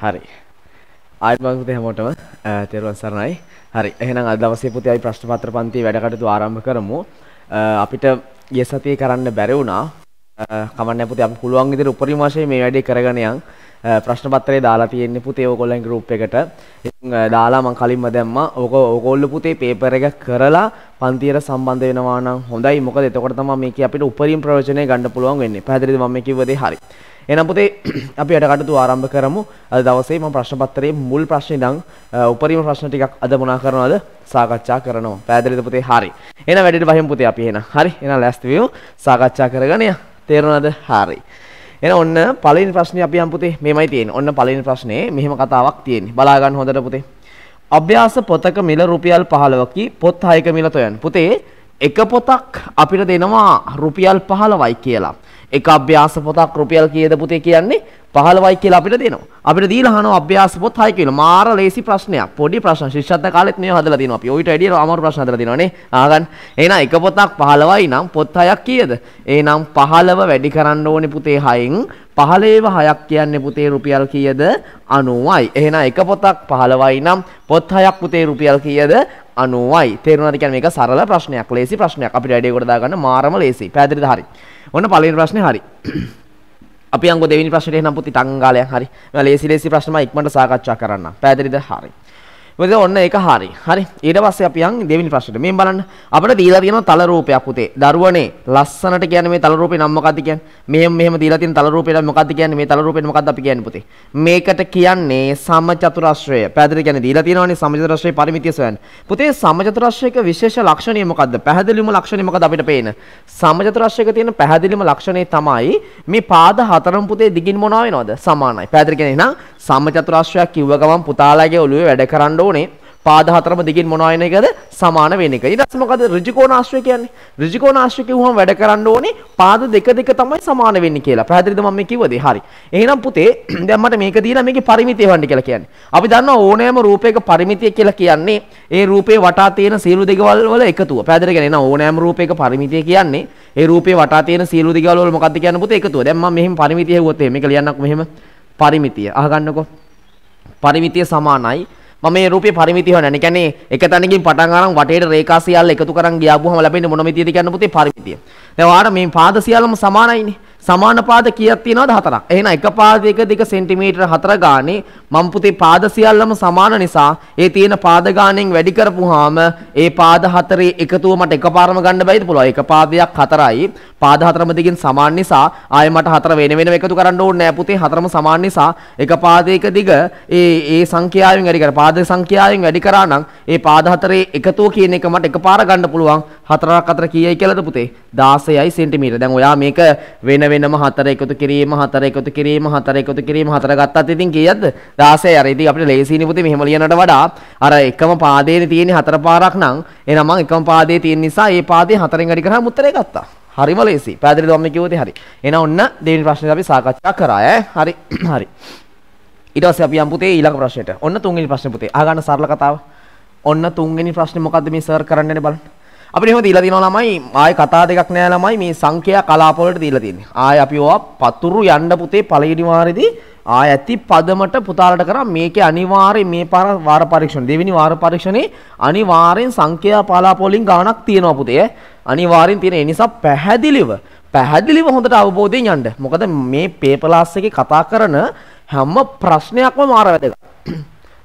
හරි ආයත් බංකුතේ හැමෝටම තෙරුවන් සරණයි. හරි. එහෙනම් අද දවසේ පුතේ අපි ප්‍රශ්න පත්‍ර පන්තියේ වැඩ කටයුතු ආරම්භ කරමු. අපිට ගිය සතියේ කරන්න බැරි වුණා. කමන්නේ පුතේ අපි පුළුවන් විදිහට උපරිම වශයෙන් මේ වැඩේ කරගෙන යන් ප්‍රශ්න පත්‍රය දාලා තියෙන්නේ පුතේ ඕගොල්ලන්ගේ group එකට. ඉතින් දාලා මම කලින්ම දැම්මා. ඕක ඕගොල්ලෝ පුතේ paper එක කරලා පන්තියට සම්බන්ධ වෙනවා නම් හොඳයි. මොකද එතකොට තමයි මේකේ අපිට උපරිම ප්‍රයෝජනය ගන්න පුළුවන් වෙන්නේ. පැහැදිලිද මම මේ කිව්ව දේ? හරි. එහෙනම් පුතේ අපි වැඩකටයුතු ආරම්භ කරමු. අද දවසේ මම ප්‍රශ්න පත්‍රයේ මුල් ප්‍රශ්නේ ඉඳන් උපරිම ප්‍රශ්න ටිකක් අද මොනා කරනවද සාකච්ඡා කරනවා. පැහැදිලිද පුතේ? හරි. එහෙනම් වැඩේට වහින් පුතේ අපි එහෙනම්. හරි. එහෙනම් ලෑස්ති වෙමු. සාකච්ඡා කරගෙන යමු. තේරුණාද? හරි. එහෙනම් ඔන්න පළවෙනි ප්‍රශ්නේ අපි යම් පුතේ මේමයි තියෙන්නේ. ඔන්න පළවෙනි ප්‍රශ්නේ මෙහෙම කතාවක් තියෙන්නේ. බලා ගන්න හොඳට පුතේ. අභ්‍යාස පොතක මිල රුපියල් 15කි පොත් 6ක මිල තොයන්. පුතේ එක පොතක් අපිට දෙනවා රුපියල් 15යි කියලා. එක අභ්‍යාස පොතක් රුපියල් කීයද පුතේ කියන්නේ 15යි කියලා අපිට දෙනවා. අපිට දීලා අහනවා අභ්‍යාස පොත් 6 කියලා. මාර ලේසි ප්‍රශ්නයක්. පොඩි ප්‍රශ්න. ශිෂ්‍යත්ව කාලෙත් මේව හදලා තිනවා අපි. ඔයිට වැඩිය අමාරු ප්‍රශ්න හදලා තිනවනේ. ආගන්න. එහෙනම් එක පොතක් 15යි නම් පොත් 6ක් කීයද? එහෙනම් 15 වැඩි කරන්න ඕනේ පුතේ 6න්. 15ව 6ක් කියන්නේ පුතේ රුපියල් කීයද? 90යි. එහෙනම් එක පොතක් 15යි නම් පොත් 6ක් පුතේ රුපියල් කීයද? 90යි. තේරුණාද කියන්නේ මේක සරල ප්‍රශ්නයක්. ලේසි ප්‍රශ්නයක්. අපිට වැඩේ කොට දාගන්න මාරම ලේසි. පැහැදිලිද? හරි. ඔන්න පළවෙනි ප්‍රශ්නේ හරි. අපි අංග දෙවෙනි ප්‍රශ්නෙට එහෙනම් පුතේ ටංගාලයන් හරි. මේවා ලේසි ලේසි ප්‍රශ්න මම ඉක්මනට සාකච්ඡා කරන්න. පැහැදිලිද? හරි. මොකද ඔන්න ඒක හරි. හරි. ඊට පස්සේ අපි යන් දෙවෙනි ප්‍රශ්නෙට. මේ බලන්න. අපිට දීලා තියෙනවා තල රූපයක් පුතේ. දරුවනේ ලස්සනට කියන්නේ මේ තල රූපේ නම මොකද්ද කියන්නේ? මෙහෙම මෙහෙම දීලා තියෙන තල රූපේ නම මොකද්ද කියන්නේ? මේ තල රූපේ මොකද්ද අපි කියන්නේ පුතේ? මේකට කියන්නේ සමචතුරස්‍රය. පැහැදිලි කියන්නේ දීලා තියෙනවානේ සමචතුරස්‍රයේ පරිමිතිය සොයන්න. පුතේ සමචතුරස්‍රයක විශේෂ ලක්ෂණය මොකද්ද? පැහැදිලිම ලක්ෂණය මොකද්ද අපිට පේන? සමචතුරස්‍රයක තියෙන පැහැදිලිම ලක්ෂණය තමයි මේ පාද හතරම පුතේ දිගින් මොනවා වෙනවද? සමානයි. පැහැදිලි කියන්නේ එහෙනම් සම්මචතුරාශ්‍රයක් කිව්ව ගමන් පුතාලාගේ ඔළුවේ වැඩ කරන්න ඕනේ. පාද හතරම දිගින් මොනවා වෙන එකද සමාන වෙන එක. ඊට පස්සේ මොකද ඍජුකෝණාශ්‍රය කියන්නේ? ඍජුකෝණාශ්‍රය කිව්වම වැඩ කරන්න ඕනේ පාද දෙක දෙක තමයි සමාන වෙන්නේ කියලා. පැහැදිලිද මම මේ කිව්වද? හරි. එහෙනම් පුතේ දැන් මට මේක දීලා මේකේ පරිමිතිය වන්න කියලා කියන්නේ. අපි දන්නවා ඕනෑම රූපයක පරිමිතිය කියලා කියන්නේ ඒ රූපේ වටා තියෙන සියලු දෙකවල් වල එකතුව. පැහැදිලිද කියන්නේ? එහෙනම් ඕනෑම රූපයක පරිමිතිය කියන්නේ ඒ රූපේ වටා තියෙන සියලු දෙකවල් වල මොකද්ද කියන්නේ පුතේ එකතුව. දැන් මම මෙහෙම පරිමිතිය හෙව්වොත් මේක ලියන්නක් මෙහෙම. පරිමිතිය. අහගන්නකෝ. පරිමිතිය සමානයි මම මේ රූපේ පරිමිතිය හොයනවා. ඒ කියන්නේ එක තැනකින් පටන් අරන් වටේට රේඛා සියල්ල එකතු කරන් ගියාබුවම ලැබෙන්නේ මොන මිතියද කියන පුතේ පරිමිතිය. දැන් ඔයාලට මේ පාද සියල්ලම සමානයිනේ. සමාන පාද කීයක් තියෙනවද හතරක්. එහෙනම් එක පාදයක දිග සෙන්ටිමීටර 4 ගානේ මම පුතේ පාද සියල්ලම සමාන නිසා ඒ තියෙන පාද ගාණෙන් වැඩි කරපුවාම ඒ පාද හතරේ එකතුව මට එකපාරම ගන්න බැයිද පුළුවන්. එක පාදයක් හතරයි. පාද හතරම දිගින් සමාන නිසා ආයෙ මට හතර වෙන වෙනම එකතු කරන්න ඕනේ නෑ පුතේ. හතරම සමාන නිසා එක පාදයක දිග ඒ ඒ සංඛ්‍යාවෙන් වැඩි කර පාද සංඛ්‍යාවෙන් වැඩි කරා නම් ඒ පාද හතරේ එකතුව කියන එක මට එකපාර ගන්න පුළුවන්. හතරක් අතර කීයයි කියලාද පුතේ 16යි සෙන්ටිමීටර. දැන් ඔයා මේක වෙන වෙනම හතර එකතු කිරීම හතර එකතු කිරීම හතර එකතු කිරීම හතර ගත්තත් ඉතින් කීයක්ද 16යි. අර ඉතින් අපිට ලේසියිනේ පුතේ මෙහෙම ලියනට වඩා අර එකම පාදේනේ තියෙන්නේ හතර පාරක් නම් එහෙනම් මම එකම පාදේ තියෙන නිසා ඒ පාදේ හතරෙන් වැඩි කරාම උත්තරේ ගත්තා. හරිම ලේසි. පැහැදිලිද මම කිව්වොතේ හරි. එහෙනම් ඔන්න දෙවෙනි ප්‍රශ්නේ අපි සාකච්ඡා කරා ඈ. හරි. හරි. ඊට පස්සේ අපි යම් පුතේ ඊළඟ ප්‍රශ්නෙට. ඔන්න තුන්වෙනි ප්‍රශ්නේ පුතේ. අහගන්න සරල කතාව. ඔන්න තුන්වෙනි ප්‍රශ්නේ මොකද්ද මේ සර් කරන්න යන්නේ බලන්න. අපිට එහෙම දීලා තියෙනවා ළමයි ආයේ කතා දෙකක් නෑ ළමයි මේ සංඛ්‍යා කලාප වලට දීලා තියෙන්නේ. ආයේ අපි ඕවා පතුරු යන්න පුතේ පළවෙනි වාරෙදී ආයේ ඇති පදමට පුතාලට කරා මේකේ අනිවාර්යෙන් මේ පාර වාර පරීක්ෂණ දෙවෙනි වාර පරීක්ෂණේ අනිවාර්යෙන් සංඛ්‍යා කලාප වලින් ගණනක් තියෙනවා පුතේ. අනිවාර්යෙන් තියෙන ඒ නිසා පැහැදිලිව පැහැදිලිව හොඳට අවබෝධයෙන් යන්න. මොකද මේ පේපර් ලාස් එකේ කතා කරන හැම ප්‍රශ්නයක්ම මාර වැදගත්.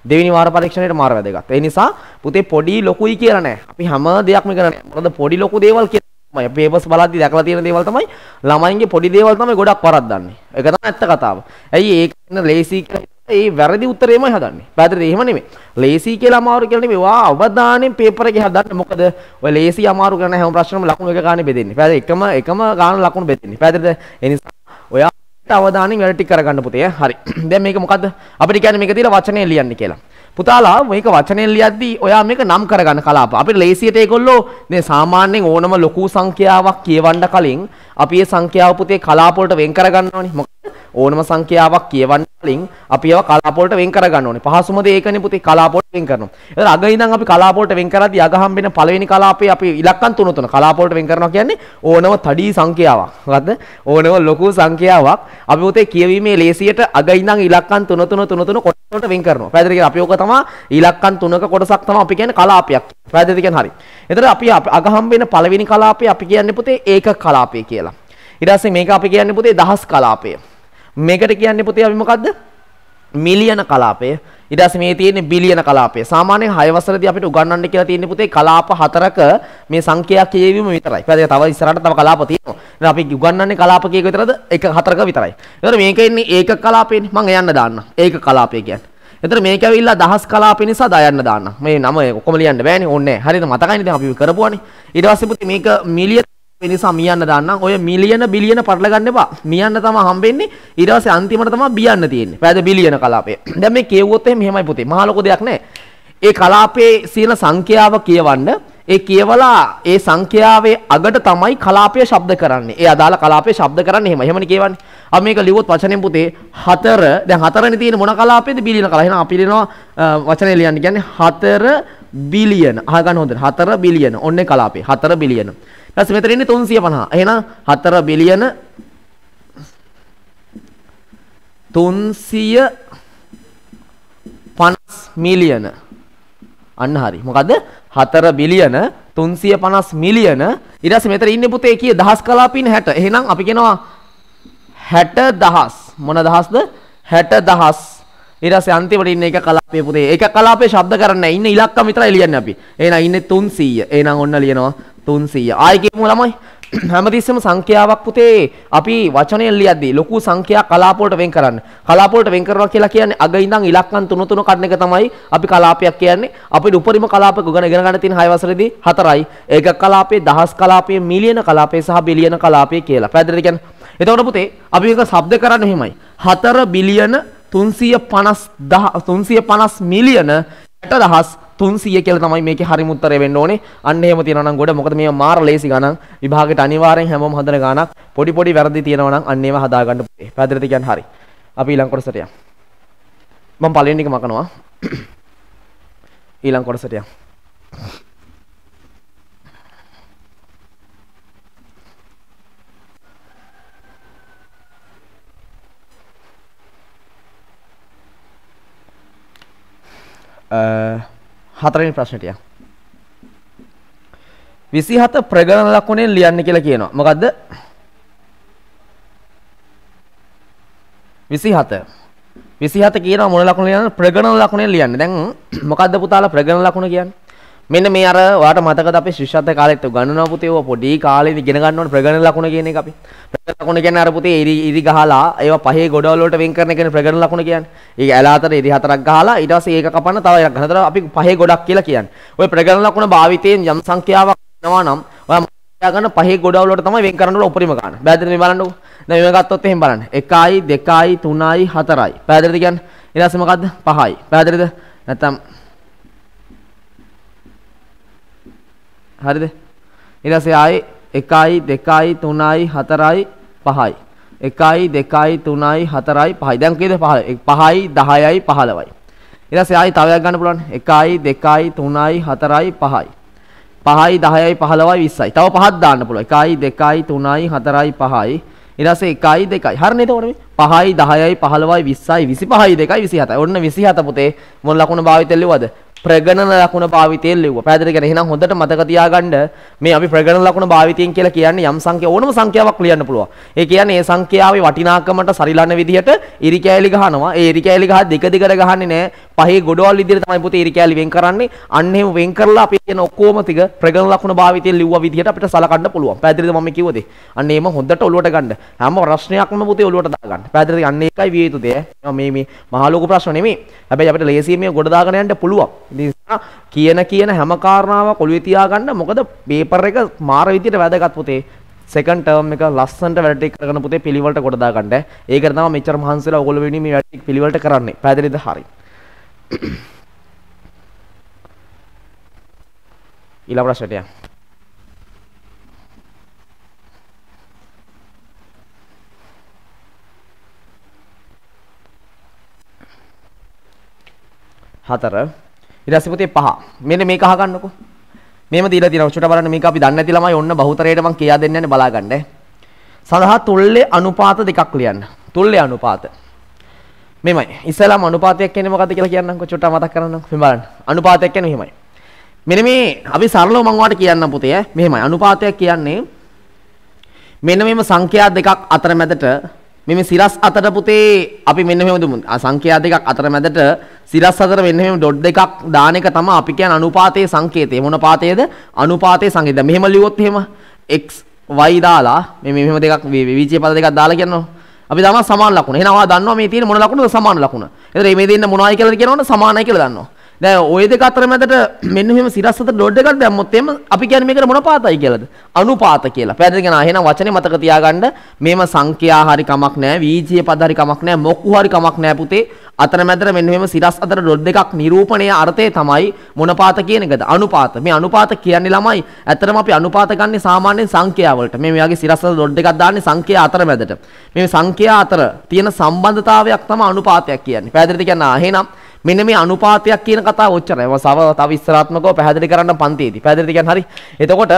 දෙවෙනි වාර පරීක්ෂණයට මාර වැදගත්. ඒ නිසා පුතේ පොඩි ලොකුයි කියලා නෑ. අපි හැම දෙයක්ම කරන්නේ. මොකද පොඩි ලොකු දේවල් කියලා පේපර්ස් බලද්දි දැකලා තියෙන දේවල් තමයි ළමයින්ගේ පොඩි දේවල් තමයි ගොඩක් වරද්දන්නේ. ඒක තමයි ඇත්ත කතාව. ඇයි ඒක ලේසි ඒ වැරදි උත්තරේමයි හදන්නේ. පැහැදිලිද? එහෙම නෙමෙයි. ලේසි කියලා අමාරු කියලා නෙමෙයි. ඔයා අවදානෙන් පේපර් එකේ හදන්න. මොකද ඔය ලේසි අමාරු කරන හැම ප්‍රශ්නම ලකුණු එක ගන්න බෙදෙන්නේ. පැහැදිලි? එකම එකම ගන්න ලකුණු බෙදෙන්නේ. පැහැදිලිද? ඒ නිසා අවධානයෙන් වැඩ ටික කරගන්න පුතේ. හරි. දැන් මේක මොකද්ද? අපිට කියන්නේ මේක තියලා වචනේ ලියන්න කියලා. පුතාලා මේක වචනේ ලියද්දී ඔයා මේක නම් කරගන්න කලාප. අපිට ලේසියට ඒගොල්ලෝ මේ සාමාන්‍යයෙන් ඕනම ලොකු සංඛ්‍යාවක් කියවන්න කලින් අපි ඒ සංඛ්‍යාව පුතේ කලාප වලට වෙන් කරගන්න ඕනේ. ඕනම සංඛ්‍යාවක් කියවන්න වලින් අපි ඒවා කලාප වෙන් කරගන්න ඕනේ. පහසුම දේ ඒකනේ පුතේ කලාප වෙන් කරනවා. ඒතර අග ඉඳන් අපි කලාප වලට වෙන් කරද්දී අග හම්බෙන පළවෙනි කලාපේ අපි ඉලක්කම් තුන තුන කලාප වලට වෙන් කරනවා කියන්නේ ඕනම තඩි සංඛ්‍යාවක්. හරිද? ඕනම ලොකු සංඛ්‍යාවක් අපි පුතේ කියවීමේ ලේසියට අග ඉඳන් ඉලක්කම් තුන තුන තුන තුන කොටස් වලට වෙන් කරනවා. පැහැදිලිද කියලා අපි ඕක තමයි ඉලක්කම් තුනක කොටසක් තමයි අපි කියන්නේ කලාපයක්. පැහැදිලිද කියන්නේ හරි. එතන අපි අග හම්බෙන පළවෙනි කලාපය අපි කියන්නේ පුතේ ඒක කලාපය කියලා. ඊට පස්සේ මේක අපි කියන්නේ පුතේ දහස් කලාපය. මේකට කියන්නේ පුතේ අපි මොකද්ද? මිලියන කලාපය ඊට පස්සේ මේ තියෙන්නේ බිලියන කලාපය සාමාන්‍යයෙන් 6 වසරදී අපිට උගන්වන්න කියලා තියෙන්නේ පුතේ කලාප හතරක මේ සංඛ්‍යා කියවීම විතරයි. ඊපස්සේ තව ඉස්සරහට තව කලාප තියෙනවා. ඉතින් අපි උගන්වන්නේ කලාප කීයක විතරද? එක හතරක විතරයි. ඒතර මේක ඉන්නේ ඒක කලාපේනේ. මම යන්න දාන්න. ඒක කලාපය කියන්නේ. ඒතර මේක ඇවිල්ලා දහස් කලාපේ නිසා දයන්න දාන්න. මේ නම ඔක්කොම ලියන්න බෑනේ. ඕනේ නැහැ. හරියට මතකයිනේ දැන් අපි කරපුවානේ. ඊට පස්සේ පුතේ මේක මිලියන නිසා මියන්න දාන්නම් ඔය මිලියන බිලියන පටල ගන්න එපා. මියන්න තමයි හම්බෙන්නේ. ඊට පස්සේ අන්තිමට තමයි බියන්න තියෙන්නේ. පැයද බිලියන කලාපය. දැන් මේ කියවුවොත් එහෙම මෙහෙමයි පුතේ. මහා ලොකු දෙයක් නෑ. ඒ කලාපයේ සියන සංඛ්‍යාව කියවන්න ඒ කියවලා ඒ සංඛ්‍යාවේ අගට තමයි කලාපය ශබ්ද කරන්නේ. ඒ අදාළ කලාපය ශබ්ද කරන්නේ එහෙම. එහෙමනේ කියවන්නේ. අපි මේක ලියුවොත් වචනෙන් පුතේ 4 දැන් 4නේ තියෙන මොන කලාපේද බිලියන කලාව. එහෙනම් අපි ලියනවා වචනේ ලියන්න කියන්නේ 4 බිලියන. අහගන්න හොඳට. 4 බිලියන. ඔන්නේ කලාපේ 4 බිලියන. ඊට පස්සේ මෙතන ඉන්නේ 350. එහෙනම් 4 බිලියන 350 මිලියන. අන්න හරි. මොකද්ද? 4 බිලියන 350 මිලියන ඊට පස්සේ මෙතන ඉන්නේ පුතේ කී දහස් කලාපින් 60. එහෙනම් අපි කියනවා 60000 මොන දහස්ද? 60000 ඊට පස්සේ අන්තිමට ඉන්නේ එක කලාපයේ පුතේ. එක කලාපයේ ශබ්ද කරන්නේ නැහැ. ඉන්නේ ඉලක්කම විතරයි ලියන්නේ අපි. එහෙනම් ඉන්නේ 300. එහෙනම් ඔන්න ලියනවා 300. ආයෙ කියමු ළමයි. හැමතිස්සෙම සංඛ්‍යාවක් පුතේ අපි වචනය ලියද්දී ලොකු සංඛ්‍යා කලාප වලට වෙන් කරන්න. කලාප වලට වෙන් කරනවා කියලා කියන්නේ අග ඉඳන් ඉලක්කම් තුන තුන කඩන එක තමයි අපි කලාපයක් කියන්නේ. අපිට උපරිම කලාපක ගණන ඉගෙන ගන්න තියෙන 6 වසරේදී 4යි. ඒක කලාපේ දහස් කලාපේ මිලියන කලාපේ සහ බිලියන කලාපේ කියලා. පැහැදිලිද කියන්නේ? එතකොට පුතේ අපි මේක શબ્ද කරන්නේ එහෙමයි. 4 බිලියන 350 350 මිලියන දහස් 300 කියලා තමයි මේකේ හරිම උත්තරය වෙන්න ඕනේ. අන්න එහෙම තියනවා නම් ගොඩ. මොකද මේ මාර ලේසි ගණන්. විභාගෙට අනිවාර්යෙන් හැමෝම හදන ගණක්. පොඩි පොඩි වැරදි තියෙනවා නම් අන්න ඒවා හදා ගන්න පුළුවන්. පැහැදිලිද කියන්නේ හරි. අපි ඊළඟ කොටසට යමු. මම පළවෙනි එක මකනවා. ඊළඟ කොටසට යමු. හතරනි ප්‍රශ්නටය විසිහත ප්‍රගණ ලක්ුණෙන් ලියන්න කියලා කියනවා මොකක්ද විසිහත විසිහත කියන මොන ලකුණ ලියන්න ප්‍රගණ ලකුණෙන් ලියන්න දැන් මොකක්ද පුතාලා ප්‍රගණ ලකුණ කියන්නේ මෙන්න මේ අර ඔයාට මතකද අපි ශිෂ්‍යත්ව කාලෙත් ගණනා පුතේ ඔය පොඩි කාලේ ඉගෙන ගන්න ඕනේ ප්‍රගණන ලකුණ කියන එක අපි ප්‍රගණන ලකුණ කියන්නේ අර පුතේ ඉරි ඉරි ගහලා ඒවා පහේ ගොඩවල් වලට වෙන් කරන එකනේ ප්‍රගණන ලකුණ කියන්නේ. ඒක ඇලාතර ඉරි හතරක් ගහලා ඊට පස්සේ ඒක කපන්න තව එකක් ගන්න. අපි පහේ ගොඩක් කියලා කියන්නේ. ඔය ප්‍රගණන ලකුණ භාවිතයෙන් යම් සංඛ්‍යාවක් වෙනවා නම් ඔයා ගන්න පහේ ගොඩවල් වලට තමයි වෙන් කරන්න ඕන උපරිම ගන්න. බෑදද මේ බලන්නකො. දැන් මේක ගත්තොත් එහෙම බලන්න. 1යි 2යි 3යි 4යි. බෑදද කියන්නේ ඊට පස්සේ මොකද්ද? 5යි. බෑදද? නැත්තම් හරිද ඊට පස්සේ ආයි 1යි 2යි 3යි 4යි 5යි 1යි 2යි 3යි 4යි 5යි දැන් කීයද 5යි 10යි 15යි ඊට පස්සේ ආයි තවයක් ගන්න පුළුවන් 1යි 2යි 3යි 4යි 5යි 5යි 10යි 15යි 20යි තව පහක් දාන්න පුළුවන් 1යි 2යි 3යි 4යි 5යි ඊට පස්සේ 1යි 2යි හරිනේ එතකොට මේ 5යි 10යි 15යි 20යි 25යි 2යි 27යි ඔන්න 27 පුතේ මොන ලකුණ භාවිතෙල් ලිව්වද ප්‍රගණන ලකුණ භාවිතයෙන් ලිව්වා. පැහැදිලි කරගෙන එහෙනම් හොඳට මතක තියාගන්න මේ අපි ප්‍රගණන ලකුණ භාවිතයෙන් කියලා කියන්නේ යම් සංඛ්‍යාව ඕනම සංඛ්‍යාවක් ලියන්න පුළුවන්. ඒ කියන්නේ ඒ සංඛ්‍යාවේ වටිනාකමට සරිලන විදිහට ඉරිකෑලි ගහනවා. ඒ ඉරිකෑලි ගහ දෙක දිගට ගහන්නේ නැහැ. පහේ ගොඩවල් විදිහට තමයි පුතේ ඉරිකෑලි වෙන් කරන්නේ. අන්න එහෙම වෙන් කරලා අපි කියන ඔක්කොම ටික ප්‍රගණ ලකුණු භාවිතයෙන් ලිව්වා විදිහට අපිට සලකන්න පුළුවන්. පැහැදිලිද මම කිව්ව දේ? අන්න එහෙම හොඳට ඔලුවට ගන්න. හැම ප්‍රශ්නයක්ම පුතේ ඔලුවට දාගන්න. පැහැදිලිද? අන්න ඒකයි විය යුතු දේ. මේ මේ මහා ලෝක ප්‍රශ්න නෙමෙයි. හැබැයි අපිට ලේසියෙන් මේ ගොඩ දාගෙන යන්න පුළුවන්. ඉතින් කියන කියන හැම කාරණාවක් ඔලුවේ තියාගන්න. මොකද පේපර් එක මාර විදිහට වැදගත් පුතේ. සෙකන් ටර්ම් එක ලස්සනට වැඩ ටික කරගෙන පුතේ පිළිවෙලට ගොඩ දාගන්න. ඒකට තමයි මෙච්චර මහන්සිලා ඔයගොල්ලෝ වෙන්නේ මේ වැඩ ටික පිළිවෙලට කරන්නේ. පැහැදිලිද? හරි. y la brasetea. හතර ඉරසිපතේ පහ මෙන්න මේක අහගන්නකො මේම දීලා තියෙනවා චුට බලන්න මේක අපි දන්නේ නැති ළමයි ඔන්න බහුතරයට මම කියා දෙන්න යන්නේ බලා ගන්න සඳහා තුල්ලේ අනුපාත දෙකක් ලියන්න තුල්ලේ අනුපාත මෙමයි ඉස්සලාම අනුපාතයක් කියන්නේ මොකද්ද කියලා කියන්නම්කො චුට්ටක් මතක් කරගන්නම්කො මේ බලන්න අනුපාතයක් කියන්නේ මෙහෙමයි මෙන්න මේ අපි සරලව මම ඔයාලට කියන්නම් පුතේ මෙහෙමයි අනුපාතයක් කියන්නේ මෙන්න මෙම සංඛ්‍යා දෙකක් අතර මැදට මෙම සිරස් අතර පුතේ අපි මෙන්න මෙහෙම දුමු සංඛ්‍යා දෙකක් අතර මැදට සිරස් අතර මෙන්න මෙහෙම ඩොට් දෙකක් දාන එක තමයි අපි කියන්නේ අනුපාතයේ සංකේතය මොන පාතයේද අනුපාතයේ සංකේතය මෙහෙම ලියුවොත් එහෙම x y දාලා මේ මෙහෙම දෙකක් විවිච්‍ය පද දෙකක් දාලා කියනවා අපි දානවා සමාන ලකුණ. එහෙනම් ඔයා දන්නවා මේ තියෙන මොන ලකුණද සමාන ලකුණ. එතකොට මේ දෙන්න මොනවයි කියලා කියනවනම් සමානයි කියලා දන්නවා. දැන් ওই දෙක අතර මැදට මෙන්න මෙහෙම සිරස් අතර ඩොට් එකක් දැම්මොත් එහෙම අපි කියන්නේ මේකට මොන පාතයි කියලාද? අනුපාත කියලා. පැහැදිලිගෙන එහෙනම් වචනේ මතක තියාගන්න මේම සංඛ්‍යා හරි කමක් නැහැ, වීජීය පද හරි කමක් නැහැ, මොකු හරි කමක් නැහැ පුතේ. අතරමැදට මෙන්න මෙහෙම සිරස් අතර ඩොට් දෙකක් නිරූපණයේ අර්ථය තමයි මොනපාත කියන එකද අනුපාත මේ අනුපාත කියන්නේ ළමයි ඇත්තටම අපි අනුපාත ගන්නෙ සාමාන්‍යයෙන් සංඛ්‍යා වලට මේ මෙයාගේ සිරස් අතර ඩොට් දෙකක් දාන්නේ සංඛ්‍යා අතරමැදට මේ සංඛ්‍යා අතර තියෙන සම්බන්ධතාවයක් තමයි අනුපාතයක් කියන්නේ පැහැදිලිද කියනවා එහෙනම් මෙන්න මේ අනුපාතයක් කියන කතාව ඔච්චරයි. මම තව ඉස්සරාත්මකව පැහැදිලි කරන්න පන්තියේදී. පැහැදිලිද කියන්නේ හරි. එතකොට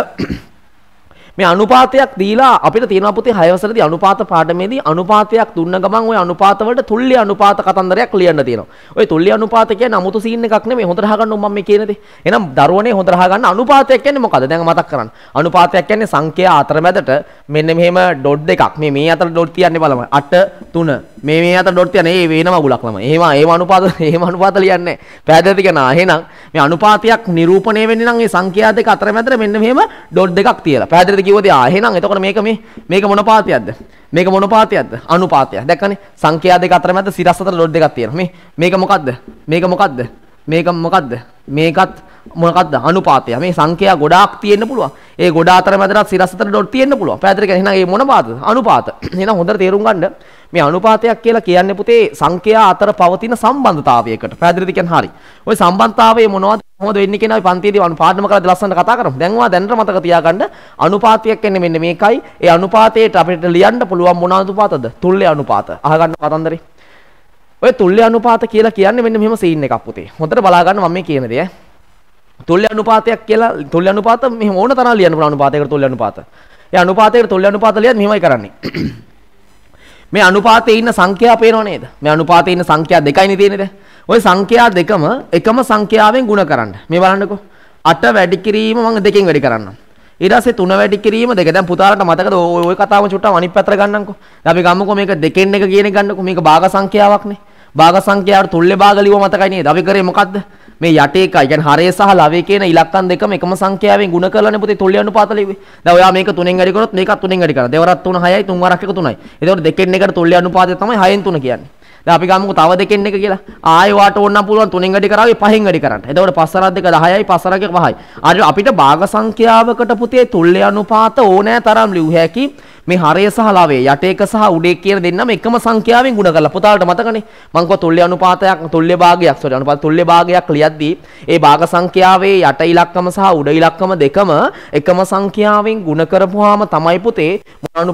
මේ අනුපාතයක් දීලා අපිට තියෙනවා පුතේ 6 වසරේදී අනුපාත පාඩමේදී අනුපාතයක් දුන්න ගමන් ওই අනුපාත වලට තුල්්‍ය අනුපාත කතන්දරයක් ලියන්න තියෙනවා. ওই තුල්්‍ය අනුපාත කියන්නේ 아무තු සීන් එකක් නෙමෙයි හොඳට අහගන්න මම මේ කියන දේ. එහෙනම් දරුවනේ හොඳට අහගන්න අනුපාතයක් කියන්නේ මොකද? දැන් මතක් කරන්න. අනුපාතයක් කියන්නේ සංඛ්‍යා අතරමැදට මෙන්න මෙහෙම ඩොට් දෙකක් මේ මේ අතර ඩොට් තියන්න බලම 8 3 මේ මේ අතර ඩොට් තියන්නේ ඒ වෙනම අගුලක් ළම. එහෙම එහෙම අනුපාත එහෙම අනුපාත ලියන්නේ නැහැ. පැහැදිලිද කියනවා. එහෙනම් මේ අනුපාතයක් නිරූපණය වෙන්නේ නම් මේ සංඛ්‍යා දෙක අතර මැදට මෙන්න මෙහෙම ඩොට් දෙකක් තියලා. පැහැදිලිද කිව්වද? ආ එහෙනම් එතකොට මේක මේ මේක මොන පාතියක්ද? මේක මොන පාතියක්ද? අනුපාතයක්. දැක්කනේ සංඛ්‍යා දෙක අතර මැද සිරස් අතර ඩොට් දෙකක් තියෙනවා. මේ මේක මොකද්ද? මේක මොකද්ද? මේක මොකද්ද? මේකත් මොකක්ද අනුපාතය. මේ සංඛ්‍යා ගොඩාක් තියෙන්න පුළුවන්. ඒ ගොඩ අතර මැදට සිරස් අතර ඩොට් තියෙන්න පුළුවන්. පැහැදිලි කරගෙන එහෙනම් මේ මොන පාතද? අනුපාත. එහෙනම් හොඳට තේරුම් ගන්න මේ අනුපාතයක් කියලා කියන්නේ පුතේ සංඛ්‍යා අතර පවතින සම්බන්ධතාවයකට. පැහැදිලිද කියන්නේ හරි. ওই සම්බන්ධතාවය මොනවද? කොහොමද වෙන්නේ කියන අපි පන්තියේදී අනුපාතම කරලා ලස්සනට කතා කරමු. දැන් ඔයා දැනට මතක තියාගන්න අනුපාතයක් කියන්නේ මෙන්න මේකයි. ඒ අනුපාතයට අපිට ලියන්න පුළුවන් මොන අනුපාතද? තුල්‍ය අනුපාත. අහගන්න කතන්දරේ. ඔය තුල්‍ය අනුපාත කියලා කියන්නේ මෙන්න මෙහෙම සීන් එකක් පුතේ. හොඳට බලා ගන්න මම මේ කියන දේ ඈ. තුල්්‍ය අනුපාතයක් කියලා තුල්්‍ය අනුපාත මෙහෙම ඕන තරම් ලියන්න පුළුවන් අනුපාතයකට තුල්්‍ය අනුපාත. ඒ අනුපාතයකට තුල්්‍ය අනුපාත ලියද්දි මෙහෙමයි කරන්නේ. මේ අනුපාතයේ ඉන්න සංඛ්‍යා පේනව නේද? මේ අනුපාතයේ ඉන්න සංඛ්‍යා දෙකයිනේ තියෙන්නේ. ওই සංඛ්‍යා දෙකම එකම සංඛ්‍යාවෙන් ಗುಣ කරන්න. මේ බලන්නකෝ. 8 වැඩි කිරීම මම දෙකෙන් වැඩි කරන්නම්. ඊට පස්සේ 3 වැඩි කිරීම දෙක. දැන් පුතාලට මතකද ওই කතාවම චුට්ටක් අනිත් පැත්තට ගන්නම්කෝ. දැන් අපි ගමුකෝ මේක දෙකෙන් එක කියන එක ගන්නකෝ. මේක භාග සංඛ්‍යාවක්නේ. භාග සංඛ්‍යාවට තුල්්‍ය භාග ලියුව මතකයි නේද? අපි කරේ මොකද්ද? මේ යට එකයි කියන්නේ හරය සහ ලවය කියන ඉලක්කම් දෙකම එකම සංඛ්‍යාවෙන් ගුණ කරලානේ පුතේ තොල්ලි අනුපාත ලිව්වේ. දැන් ඔයා මේක තුනෙන් වැඩි කරොත් මේකත් තුනෙන් වැඩි කරනවා. දෙවරක් තුන 6යි තුන් වරක් එක 3යි. එතකොට දෙකෙන් එකට තොල්ලි අනුපාතය තමයි 6න් 3 කියන්නේ. දැන් අපි ගමුකෝ තව දෙකෙන් එක කියලා. ආයෙ වාට ඕන නම් පුළුවන් තුනෙන් වැඩි කරාවේ පහෙන් වැඩි කරන්න. එතකොට පස්සරක් දෙක 10යි පස්සරක් එක 5යි. අර අපිට භාග සංඛ්‍යාවකට පුතේ තොල්ලි අනුපාත ඕනෑ තරම් ලිව්ව හැකි. මේ හරය සහ ලවය යට එක සහ උඩ එක කියන දෙන්නම එකම සංඛ්‍යාවෙන් ගුණ කරලා පුතාලට මතකනේ මං කිව්වා තුල්්‍ය අනුපාතයක් තුල්්‍ය භාගයක් sorry අනුපාත තුල්්‍ය භාගයක් ලියද්දී ඒ භාග සංඛ්‍යාවේ යට ඉලක්කම සහ උඩ ඉලක්කම දෙකම එකම සංඛ්‍යාවෙන් ගුණ කරපුවාම තමයි පුතේ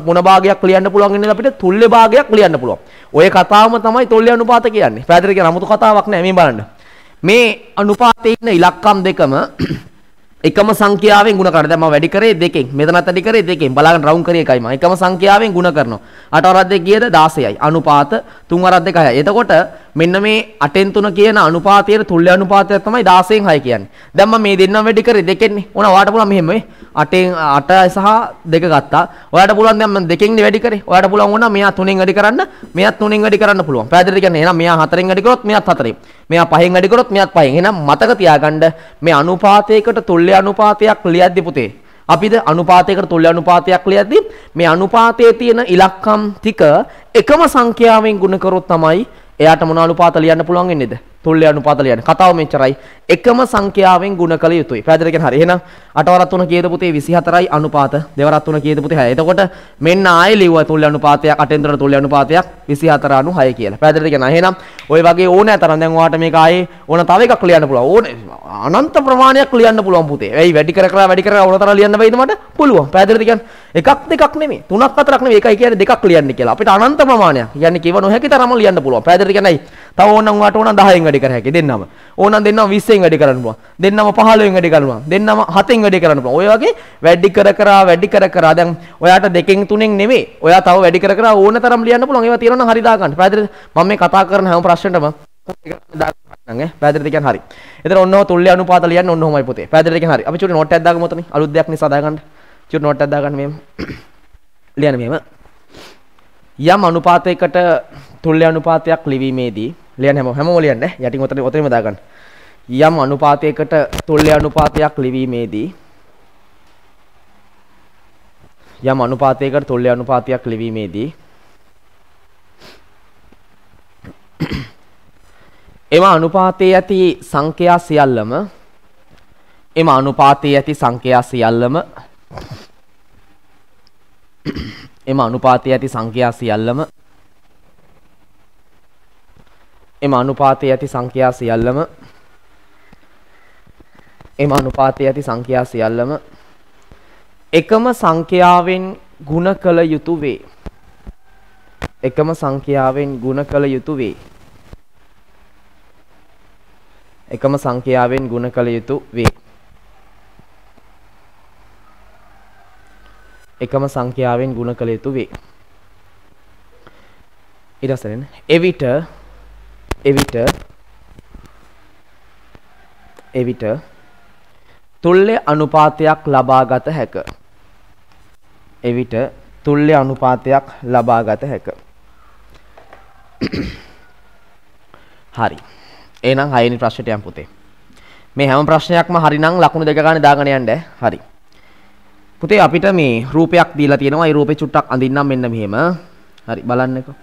මොන භාගයක් ලියන්න පුළුවන් ඉන්නේ අපිට තුල්්‍ය භාගයක් ලියන්න පුළුවන්. ඔය කතාවම තමයි තුල්්‍ය අනුපාත කියන්නේ. පැහැදිලි කියන 아무තු කතාවක් නෑ මේ බලන්න. මේ අනුපාතයේ ඉන්න ඉලක්කම් දෙකම එකම සංඛ්‍යාවෙන් ಗುಣ කරනවා. දැන් මම වැඩි කරේ දෙකෙන්. මෙතනත් වැඩි කරේ දෙකෙන්. බලාගෙන රවුම් කරේ එකයි මම. එකම සංඛ්‍යාවෙන් ಗುಣ කරනවා. 8 වරක් 2 ගියද 16යි. අනුපාත 3 වරක් 2යි. එතකොට මෙන්න මේ 8න් 3 කියන අනුපාතයේ තුල්‍ය අනුපාතය තමයි 16න් 6 කියන්නේ. දැන් මම මේ දෙන්නම වැඩි කරේ දෙකෙන්නේ. ඕන ඔයාලට පුළුවන් මෙහෙම මේ 8න් 8 සහ 2 ගත්තා. ඔයාලට පුළුවන් දැන් මම දෙකෙන් වැඩි කරේ. ඔයාලට පුළුවන් ඕන මෙයා 3න් වැඩි කරන්න, මෙයාත් 3න් වැඩි කරන්න පුළුවන්. පැහැදිලිද කියන්නේ? එහෙනම් මෙයා 4න් වැඩි කරොත් මෙයාත් 4න්. මෙයා පහෙන් වැඩි කරොත් මෙයාත් පහෙන්. එහෙනම් මතක තියාගන්න මේ අනුපාතයකට තුල්‍ය අනුපාතයක් ලියද්දී පුතේ අපිද අනුපාතයකට තුල්‍ය අනුපාතයක් ලියද්දී මේ අනුපාතයේ තියෙන ඉලක්කම් ටික එකම සංඛ්‍යාවෙන් ගුණ කරොත් තමයි එයාට මොන අනුපාත ලියන්න පුළුවන් වෙන්නේද? තුල්ල යනු පතල යන කතාව මෙච්චරයි එකම සංඛ්‍යාවෙන් ගුණ කළ යුතුයි. පැහැදිලිද කියන්නේ? හරි. එහෙනම් අටවරත් තුන කියද පුතේ 24යි අනුපාත. දෙවරත් තුන කියද පුතේ 6. එතකොට මෙන්න ආයෙ ලිව්වා තුල්ල අනුපාතයක් අටෙන් තුනට තුල්ල අනුපාතයක් 24 අනුහය කියලා. පැහැදිලිද කියන්නේ? එහෙනම් ওই වගේ ඕනෑ තරම් දැන් ඔයාට මේක ආයෙ ඕන තව එකක් ලියන්න පුළුවන්. ඕන අනන්ත ප්‍රමාණයක් ලියන්න පුළුවන් පුතේ. ඇයි වැඩි කර කර වැඩි කර ඕන තරම් ලියන්න බැයිද මට? පුළුවන්. පැහැදිලිද කියන්නේ? එකක් දෙකක් නෙමෙයි. තුනක් හතරක් නෙමෙයි. ඒකයි කියන්නේ දෙකක් ලියන්න කියලා. අපිට අනන්ත ප්‍රමාණයක්. කියන්නේ කිව නොහැකි තරම් ලියන්න පුළුවන්. පැහැදිලිද කියන්නේ? තව ඕනම් වාට ඕන 10ෙන් වැඩි කර හැකි දෙන්නම. ඕනම් දෙන්නම 20ෙන් වැඩි කරන්න පුළුවන්. දෙන්නම 15ෙන් වැඩි කරන්න පුළුවන්. දෙන්නම 7ෙන් වැඩි කරන්න පුළුවන්. ඔය වගේ වැඩි කර කර වැඩි කර කර දැන් ඔයාට දෙකෙන් තුනෙන් නෙමෙයි. ඔයා තව වැඩි කර කර ඕන තරම් ලියන්න පුළුවන්. ඒවා තියෙනවා නම් හරි දා ගන්න. පැහැදිලිද? මම මේ කතා කරන හැම ප්‍රශ්නෙටම නංගේ පැහැදිලිද කියන්නේ හරි. එතන ඔන්නෝ තුල්්‍ය අනුපාත ලියන්න ඔන්න ඔහොමයි පොතේ. පැහැදිලිද කියන්නේ හරි. අපි චුටි නෝට් එකක් දාගමු ඔතන. අලුත් දෙයක් නිසා දාගන්න. චුටි නෝට් එකක් දාගන්න මෙහෙම. ලියන්න මෙහෙම. යම් අනුපාතයකට තුල්්‍ය අනුපාතයක් ලිවීමේදී ලියන්න හැම හැමෝම ලියන්න යටින් උතන උතනම දාගන්න යම් අනුපාතයකට තුල්්‍ය අනුපාතයක් ලිවීමේදී යම් අනුපාතයකට තුල්්‍ය අනුපාතයක් ලිවීමේදී එම අනුපාතයේ ඇති සංඛ්‍යා සියල්ලම එම අනුපාතයේ ඇති සංඛ්‍යා සියල්ලම එම අනුපාතයේ ඇති සංඛ්‍යා සියල්ලම එම අනුපාතයේ ඇති සංඛ්‍යා සියල්ලම එම අනුපාතයේ ඇති සංඛ්‍යා සියල්ලම එකම සංඛ්‍යාවෙන් ಗುಣ කළ යුතුය වේ. එකම සංඛ්‍යාවෙන් ಗುಣ කළ යුතුය වේ. එකම සංඛ්‍යාවෙන් ගුණ කළ යුතු වේ. එකම සංඛ්‍යාවෙන් ගුණ කළ යුතු වේ. ඊට එවිට එවිට එවිට තුල්්‍ය අනුපාතයක් ලබාගත හැක. එවිට තුල්්‍ය අනුපාතයක් ලබාගත හැක. හරි. එහෙනම් හයවෙනි ප්‍රශ්නට යම් පුතේ. මේ හැම ප්‍රශ්නයක්ම හරිනම් ලකුණු දෙක ගන්න දාගෙන යන්න. හරි. පුතේ අපිට මේ රූපයක් දීලා තියෙනවා. ඒ රූපේ චුට්ටක් අඳින්නම් මෙන්න මෙහෙම. හරි බලන්නකෝ.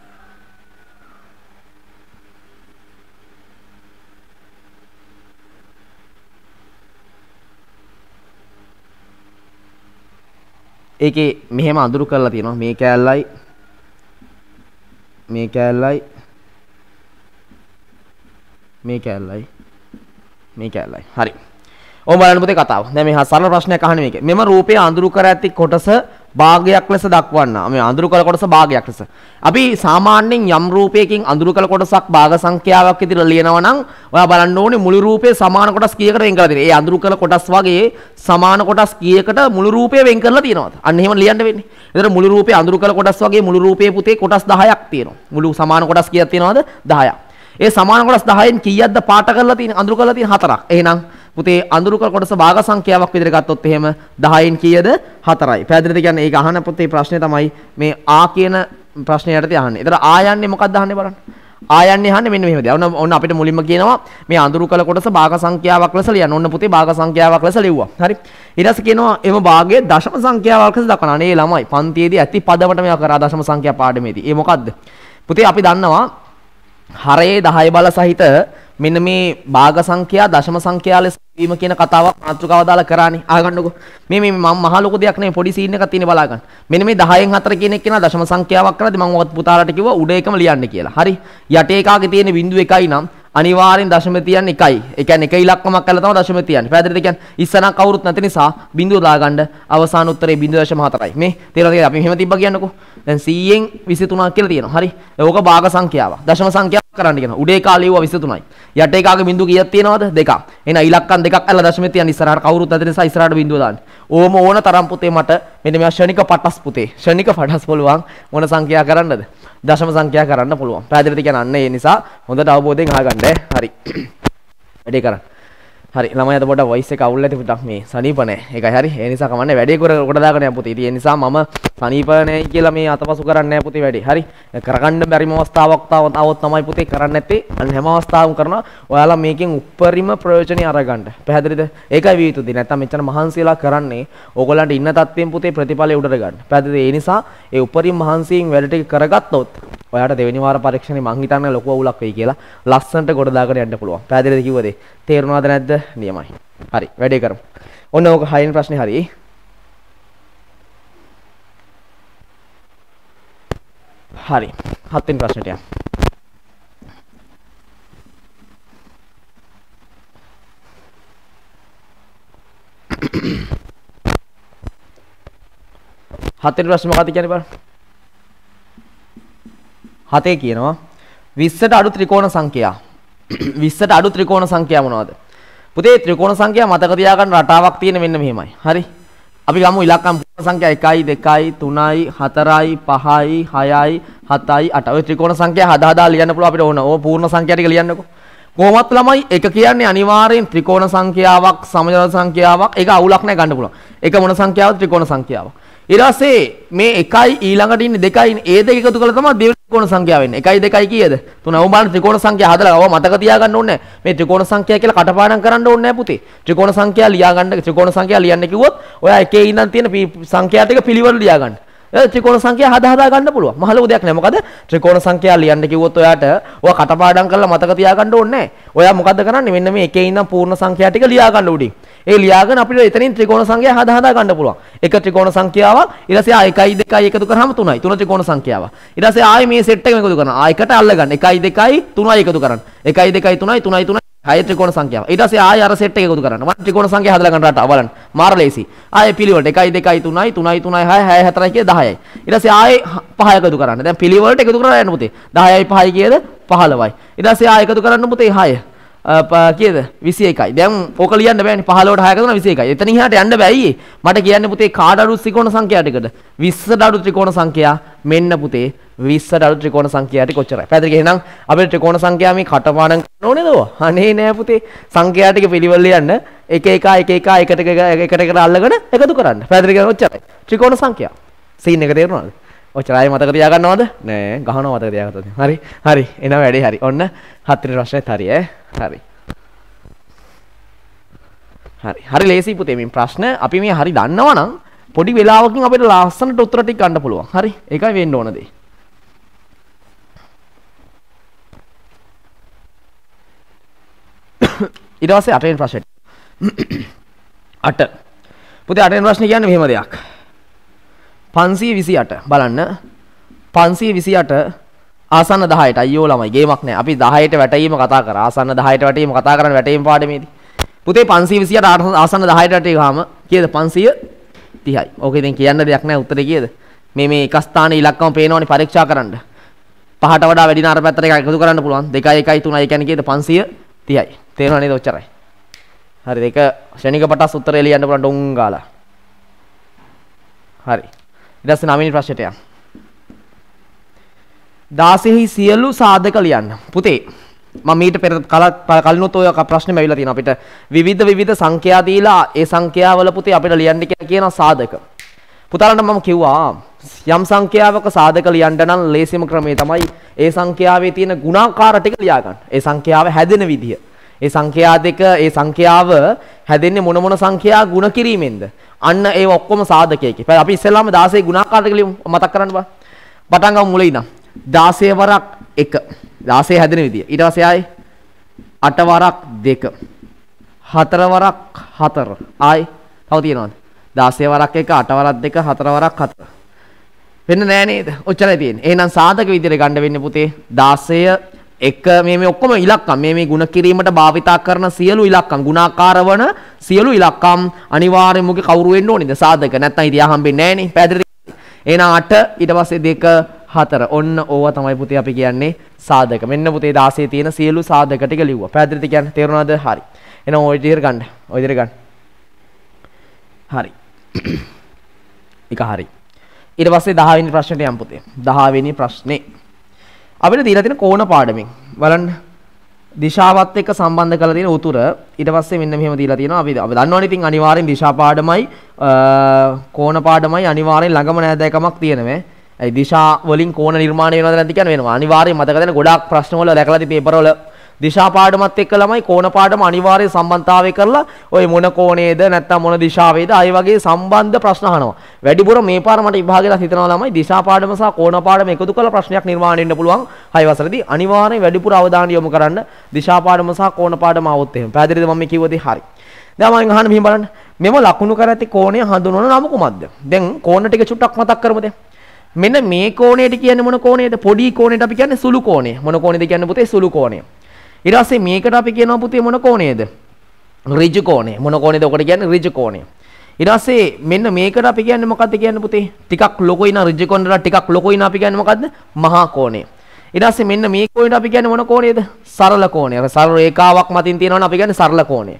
ඒක මෙහෙම අඳුරු කරලා තියෙනවා මේ කෑල්ලයි මේ කෑල්ලයි මේ කෑල්ලයි මේ කෑල්ලයි හරි ඕම බලන්න පුතේ කතාව දැන් මේ සරල ප්‍රශ්නයක් අහන්නේ මේකේ මෙම රූපය අඳුරු කර ඇති කොටස භාගයක් ලෙස දක්වන්න. මේ අඳුරු කළ කොටස භාගයක් ලෙස. අපි සාමාන්‍යයෙන් යම් රූපයකින් අඳුරු කළ කොටසක් භාග සංඛ්‍යාවක් විදිහට ලියනවා නම් ඔයා බලන්න ඕනේ මුළු රූපේ සමාන කොටස් කීයකට වෙන් කරලා තියෙන්නේ. ඒ අඳුරු කළ කොටස් වගේ සමාන කොටස් කීයකට මුළු රූපය වෙන් කරලා තියෙනවද? අන්න එහෙම ලියන්න වෙන්නේ. එතකොට මුළු රූපේ අඳුරු කළ කොටස් වගේ මුළු රූපේ පුතේ කොටස් 10ක් තියෙනවා. මුළු සමාන කොටස් කීයක් තියෙනවද? 10ක්. ඒ සමාන කොටස් 10න් කීයක්ද පාට කරලා තියෙන්නේ? අඳුරු කරලා තියෙන්නේ හතරක්. එහෙනම් පුතේ අඳුරු කොටස භාග සංඛ්‍යාවක් විදිහට ගත්තොත් එහෙම 10න් කීයද 4යි. පැහැදිලිද කියන්නේ ඒක අහන පුතේ ප්‍රශ්නේ තමයි මේ ආ කියන ප්‍රශ්නේ යටතේ අහන්නේ. ඒතර ආ යන්නේ මොකක්ද අහන්නේ බලන්න. ආ යන්නේ අහන්නේ මෙන්න මෙහෙමද. ඔන්න ඔන්න අපිට මුලින්ම කියනවා මේ අඳුරු කළ කොටස භාග සංඛ්‍යාවක් ලෙස ලියන්න. ඔන්න පුතේ භාග සංඛ්‍යාවක් ලෙස ලිව්වා. හරි. ඊට පස්සේ කියනවා එම භාගයේ දශම සංඛ්‍යාවක් ලෙස දක්වන. අනේ ළමයි පන්තියේදී ඇති පදමට මේවා කරා දශම සංඛ්‍යා පාඩමේදී. ඒ මොකද්ද? පුතේ අපි දන්නවා හරයේ 10 බල සහිත මෙන්න මේ භාග සංඛ්‍යා දශම සංඛ්‍යා ලෙස වීම කියන කතාවක් මාතෘකාව දාලා කරානේ. අහගන්නකෝ. මේ මේ මම මහ ලොකු දෙයක් නෙවෙයි පොඩි සීන් එකක් තියෙන බලා ගන්න. මෙන්න මේ 10න් 4 කියන එක කියන දශම සංඛ්‍යාවක් කරද්දී මම ඔයත් පුතාලට කිව්වා උඩ එකම ලියන්න කියලා. හරි. යට එකාගේ තියෙන බිංදු එකයි නම් අනිවාර්යෙන් දශම තියන්නේ එකයි. ඒ කියන්නේ එක ඉලක්කමක් කරලා තමයි දශම තියන්නේ. පැහැදිලිද කියන්නේ? ඉස්සනම් කවුරුත් නැති නිසා බිඳුව දාගන්න අවසාන උත්තරේ 0.4යි. මේ තේරුණාද? අපි මෙහෙම තිබ්බා කියන්නකෝ. දැන් 100ෙන් 23ක් කියලා තියෙනවා. හරි. ඕක භාග සංඛ්‍යාවක්. දශම සංඛ්‍යාවක් කරන්න කියනවා. උඩේ කාලේ වුණා 23යි. යට එකාගේ බිඳු කීයක් තියෙනවද? දෙකක්. එහෙනම් ඉලක්කම් දෙකක් අල්ල දශමෙත් තියන්න ඉස්සරහට කවුරුත් නැති නිසා ඉස්සරහට බිඳුව දාන්න. ඕම ඕන තරම් පුතේ මට මෙන්න මේ ෂණික පටස් පුතේ. ෂණික පටස් පුළුවන් මොන සංඛ්‍යා කරන්නද? දශම සංඛ්‍යා කරන්න පුළුවන්. පැහැදිලිද කියන්නේ? අන්න ඒ නිසා හොඳට අවබෝධයෙන් අහගන්න. හරි. වැඩේ කරන්න. හරි ළමයි අද පොඩ වොයිස් එක අවුල් ඇති පුතක් මේ සනීප නැහැ. ඒකයි හරි. ඒ නිසා කමන්නේ වැඩේ කර කොට දාගෙන යන්න පුතේ. ඉතින් ඒ නිසා මම සනීප නැහැ කියලා මේ අතපසු කරන්නේ නැහැ පුතේ වැඩේ. හරි. කරගන්න බැරිම අවස්ථාවක් තාවත් තමයි පුතේ කරන්න නැත්තේ. අන්න හැම අවස්ථාවකම කරනවා. ඔයාලා මේකෙන් උප්පරිම ප්‍රයෝජනෙ අරගන්න. පැහැදිලිද? ඒකයි විය යුතු දේ. නැත්තම් මෙච්චර මහන්සියලා කරන්නේ ඕගොල්ලන්ට ඉන්න තත්ත්වෙන් පුතේ ප්‍රතිඵලය උඩට ගන්න. පැහැදිලිද? ඒ නිසා ඒ උපරිම මහන්සියෙන් වැඩ ටික කරගත්තොත් ඔයාට දෙවෙනි වාර පරීක්ෂණේ මං හිතන්නේ ලොකු අවුලක් වෙයි කියලා ලස්සනට ගොඩ දාගෙන යන්න පුළුවන්. පැහැදිලිද කිව්වද? තේරුණාද නැද්ද නියමයි හරි වැඩේ කරමු ඔන්න ඕක හයින් ප්‍රශ්නේ හරි හරි හත්වෙනි ප්‍රශ්නට යමු හතෙන් ප්‍රශ්න මොකක්ද කියන්නේ බලන්න. හතේ කියනවා 20ට අඩු ත්‍රිකෝණ සංඛ්‍යා 20ට අඩු ත්‍රිකෝණ සංඛ්‍යා මොනවද? පුතේ ත්‍රිකෝණ සංඛ්‍යා මතක තියාගන්න රටාවක් තියෙන මෙන්න මෙහෙමයි. හරි. අපි ගමු ඉලක්කම් සංඛ්‍යා 1යි 2යි 3යි 4යි 5යි 6යි 7යි 8යි. ඔය ත්‍රිකෝණ සංඛ්‍යා හදා හදා ලියන්න පුළුවන් අපිට ඕන. ඕ පූර්ණ සංඛ්‍යා ටික ලියන්නකෝ. කොහොමත් ළමයි එක කියන්නේ අනිවාර්යෙන් ත්‍රිකෝණ සංඛ්‍යාවක් සමජල සංඛ්‍යාවක් ඒක අවුලක් නැහැ ගන්න පුළුවන්. ඒක මොන සංඛ්‍යාවද ත්‍රිකෝණ සංඛ්‍යාවක්. ඊට පස්සේ මේ 1යි ඊළඟට ඉන්නේ 2යි ඒ දෙක එකතු කළා තමයි දෙවෙනි ත්‍රිකෝණ සංඛ්‍යාව වෙන්නේ. 1යි 2යි කීයද? 3. ඔව් බලන්න ත්‍රිකෝණ සංඛ්‍යා හදලා ඔව මතක තියාගන්න ඕනේ. මේ ත්‍රිකෝණ සංඛ්‍යා කියලා කටපාඩම් කරන්න ඕනේ නැහැ පුතේ. ත්‍රිකෝණ සංඛ්‍යා ලියාගන්න ත්‍රිකෝණ සංඛ්‍යා ලියන්න කිව්වොත් ඔයා එකේ ඉඳන් තියෙන සංඛ්‍යා ටික පිළිවෙල ලියාගන්න. ත්‍රිකෝණ සංඛ්‍යා හදා හදා ගන්න පුළුවන්. මහලු දෙයක් නෑ. මොකද ත්‍රිකෝණ සංඛ්‍යා ලියන්න කිව්වොත් ඔයාට ඔයා කටපාඩම් කරලා මතක තියාගන්න ඕනේ නෑ. ඔයා මොකද්ද කරන්නේ? මෙන්න මේ එකේ ඉඳන් පූර්ණ සංඛ්‍යා ටික ලියා ගන්න උඩින්. ඒ ලියාගෙන අපිට එතනින් ත්‍රිකෝණ සංඛ්‍යා හදා හදා ගන්න පුළුවන්. එක ත්‍රිකෝණ සංඛ්‍යාවක් ඊට පස්සේ ආ 1යි 2යි එකතු කරාම 3යි. තුන ත්‍රිකෝණ සංඛ්‍යාවක්. ඊට පස්සේ ආයි මේ සෙට් එකම එකතු කරනවා. ආ එකට අල්ලගන්න. 1යි 2යි 3යි එකතු කරන්න. 1යි 2යි 3යි 3යි 3යි හය ත්‍රිකෝණ සංඛ්‍යාව. ඊට පස්සේ ආයෙ අර සෙට් එක එකතු කරන්න. මම ත්‍රිකෝණ සංඛ්‍යා හදලා ගන්න රටා බලන්න. මාර ලේසි. ආයෙ පිළිවෙලට 1 2 3යි 3යි 3යි 6යි 6යි 4යි කියලා 10යි. ඊට පස්සේ ආයෙ 5 එකතු කරන්න. දැන් පිළිවෙලට එකතු කරලා යන්න පුතේ. 10යි 5යි කියද 15යි. ඊට පස්සේ ආයෙ එකතු කරන්න පුතේ 6. කියද 21යි. දැන් ඕක ලියන්න බෑනේ 15ට 6 කරන 21යි. එතන ඉහාට යන්න බෑයි. මට කියන්න පුතේ කාඩ අඩු ත්‍රිකෝණ සංඛ්‍යා ටිකට 20ට අඩු ත්‍රිකෝණ සංඛ්‍යා මෙන්න පුතේ 20ට අඩු ත්‍රිකෝණ සංඛ්‍යා ටික කොච්චරයි. පැහැදිලිද? එහෙනම් අපේ ත්‍රිකෝණ සංඛ්‍යා මේ කටපාඩම් කරන්න ඕනේද? අනේ නෑ පුතේ. සංඛ්‍යා ටික පිළිවෙල ලියන්න එක එක එක එක එකට එකට එකට අල්ලගෙන එකතු කරන්න. පැහැදිලිද? ඔච්චරයි. ත්‍රිකෝණ සංඛ්‍යා. සීන් එක තේරුණාද? ඔච්චරයි මතක තියාගන්නවද නෑ ගහන මතක තියාගත්තද හරි හරි එනවා වැඩේ හරි ඔන්න හතර ප්‍රශ්නෙත් හරි ඈ හරි හරි හරි ලේසි පුතේ මේ ප්‍රශ්න අපි මේ හරි දන්නවනම් පොඩි වෙලාවකින් අපිට ලස්සනට උත්තර ටික ගන්න පුළුවන් හරි ඒකයි වෙන්න ඕන දේ ඊට පස්සේ අටවෙනි ප්‍රශ්නෙට අට පුතේ අටවෙනි ප්‍රශ්නේ කියන්නේ මෙහෙම දෙයක් පන්සිය විසි අට බලන්න පන්සිය විසි අට ආසන්න දහයට අයෝ ළමයි ගේමක් නෑ අපි දහයට වැටීම කතා කර ආසන්න දහයට වැටීම කතා කරන වැටීම පාඩමේදී පුතේ පන්සිය විසියට ආසන්න දහයට වැටේ ගාම කියද පන්සිය තිහයි ඕක ඉතින් කියන්න දෙයක් නෑ උත්තර කියද මේ මේ එක ස්ථාන ඉලක්කම පේනවනේ පරීක්ෂා කරන්න පහට වඩා වැඩි නාර පැත්තට එක එකතු කරන්න පුළුවන් 2 1 3 ඒ කියන්නේ කීයද 530යි තේරෙනව නේද ඔච්චරයි හරි දෙක ශනික පටස් උත්තරේ ලියන්න පුළුවන් ඩොං ගාලා හරි ඊට පස්සේ නවවෙනි ප්‍රශ්නෙට යන්න. 16හි සියලු සාධක ලියන්න. පුතේ මම ඊට පෙර කලිනුත් ඔය ප්‍රශ්නෙම ඇවිල්ලා තියෙනවා අපිට විවිධ විවිධ සංඛ්‍යා දීලා ඒ සංඛ්‍යාවල පුතේ අපිට ලියන්න කියන සාධක. පුතාලන්ට මම කිව්වා යම් සංඛ්‍යාවක සාධක ලියන්න නම් ලේසිම ක්‍රමය තමයි ඒ සංඛ්‍යාවේ තියෙන ගුණාකාර ටික ලියා ගන්න. ඒ සංඛ්‍යාව හැදෙන විදිය. ඒ සංඛ්‍යා දෙක ඒ සංඛ්‍යාව හැදෙන්නේ මොන මොන සංඛ්‍යා ගුණ කිරීමෙන්ද? අන්න ඒ ඔක්කොම සාධකයකි. පැය අපි ඉස්සෙල්ලාම 16 ගුණාකාරයක ලියමු. මතක් කරන්න බා. පටන් ගමු මුලින් ඉඳන්. 16 වරක් 1. 16 හැදෙන විදිය. ඊට පස්සේ ආයි 8 වරක් 2. 4 වරක් 4. ආයි තව තියෙනවද? 16 වරක් 1, 8 වරක් 2, 4 වරක් 4. වෙන්න නෑ නේද? ඔච්චරයි තියෙන්නේ. එහෙනම් සාධක විදියට ගන්න වෙන්නේ පුතේ 16 එක මේ මේ ඔක්කොම ඉලක්කම් මේ මේ ಗುಣ කිරීමට භාවිතා කරන සියලු ඉලක්කම් ಗುಣාකාර වන සියලු ඉලක්කම් අනිවාර්යයෙන්ම ඔගේ කවුරු වෙන්න ඕනේද සාධක නැත්නම් ඉතියා හම්බෙන්නේ නැහනේ පැහැදිලිද එහෙනම් 8 ඊට පස්සේ 2 4 ඔන්න ඕවා තමයි පුතේ අපි කියන්නේ සාධක මෙන්න පුතේ 16 තියෙන සියලු සාධක ටික ලිව්වා පැහැදිලිද කියන්නේ තේරුණාද හරි එහෙනම් ওই විදිහට ගන්න ওই විදිහට ගන්න හරි එක හරි ඊට පස්සේ 10 වෙනි ප්‍රශ්නට යමු පුතේ 10 වෙනි ප්‍රශ්නේ අපිට දීලා තියෙන කෝණ පාඩමෙන් බලන්න දිශාවත් එක්ක සම්බන්ධ කරලා තියෙන උතුර ඊට පස්සේ මෙන්න මෙහෙම දීලා තියෙනවා අපි අපි දන්නවනේ ඉතින් අනිවාර්යෙන් දිශා පාඩමයි කෝණ පාඩමයි අනිවාර්යෙන් ළඟම නෑදෑකමක් තියෙනවේ ඒ දිශා වලින් කෝණ නිර්මාණය වෙනවද නැද්ද කියන වෙනවා අනිවාර්යෙන් මතක තියෙන ගොඩාක් ප්‍රශ්න වල දැකලා තියෙන පේපර වල දිශා පාඩමත් එක්ක ළමයි කෝණ පාඩම අනිවාර්ය සම්බන්ධතාවය කරලා ඔය මොන කෝණේද නැත්නම් මොන දිශාවේද ආයි වගේ සම්බන්ධ ප්‍රශ්න අහනවා. වැඩිපුර මේ පාර මට විභාගෙලා හිතනවා ළමයි දිශා පාඩම සහ කෝණ පාඩම එකතු කරලා ප්‍රශ්නයක් නිර්මාණය වෙන්න පුළුවන්. හය වසරේදී අනිවාර්යෙන් වැඩිපුර අවධානය යොමු කරන්න දිශා පාඩම සහ කෝණ පාඩම આવොත් එහෙම. පැහැදිලිද මම මේ කිව්වද? හරි. දැන් මම අහන්න මෙහෙම බලන්න. මෙම ලකුණු කර ඇති කෝණය හඳුන්වන නම කුමක්ද? දැන් කෝණ ටික චුට්ටක් මතක් කරමුද? මෙන්න මේ කෝණයට කියන්නේ මොන කෝණයද? පොඩි කෝණයට අපි කියන්නේ සුළු කෝණය. මොන කෝණයද කියන්නේ පුතේ? සුළු කෝණය. ඊට පස්සේ මේකට අපි කියනවා පුතේ මොන කෝණයද? ඍජු කෝණය. මොන කෝණයද ඔකට කියන්නේ ඍජු කෝණය. ඊට පස්සේ මෙන්න මේකට අපි කියන්නේ මොකද්ද කියන්නේ පුතේ? ටිකක් ලොකුයි නා ඍජු කෝණයට ටිකක් ලොකුයි නා අපි කියන්නේ මොකද්ද? මහා කෝණය. ඊට පස්සේ මෙන්න මේ කෝණයට අපි කියන්නේ මොන කෝණයද? සරල කෝණය. අර සරල රේඛාවක් මතින් තියෙනවනේ අපි කියන්නේ සරල කෝණය.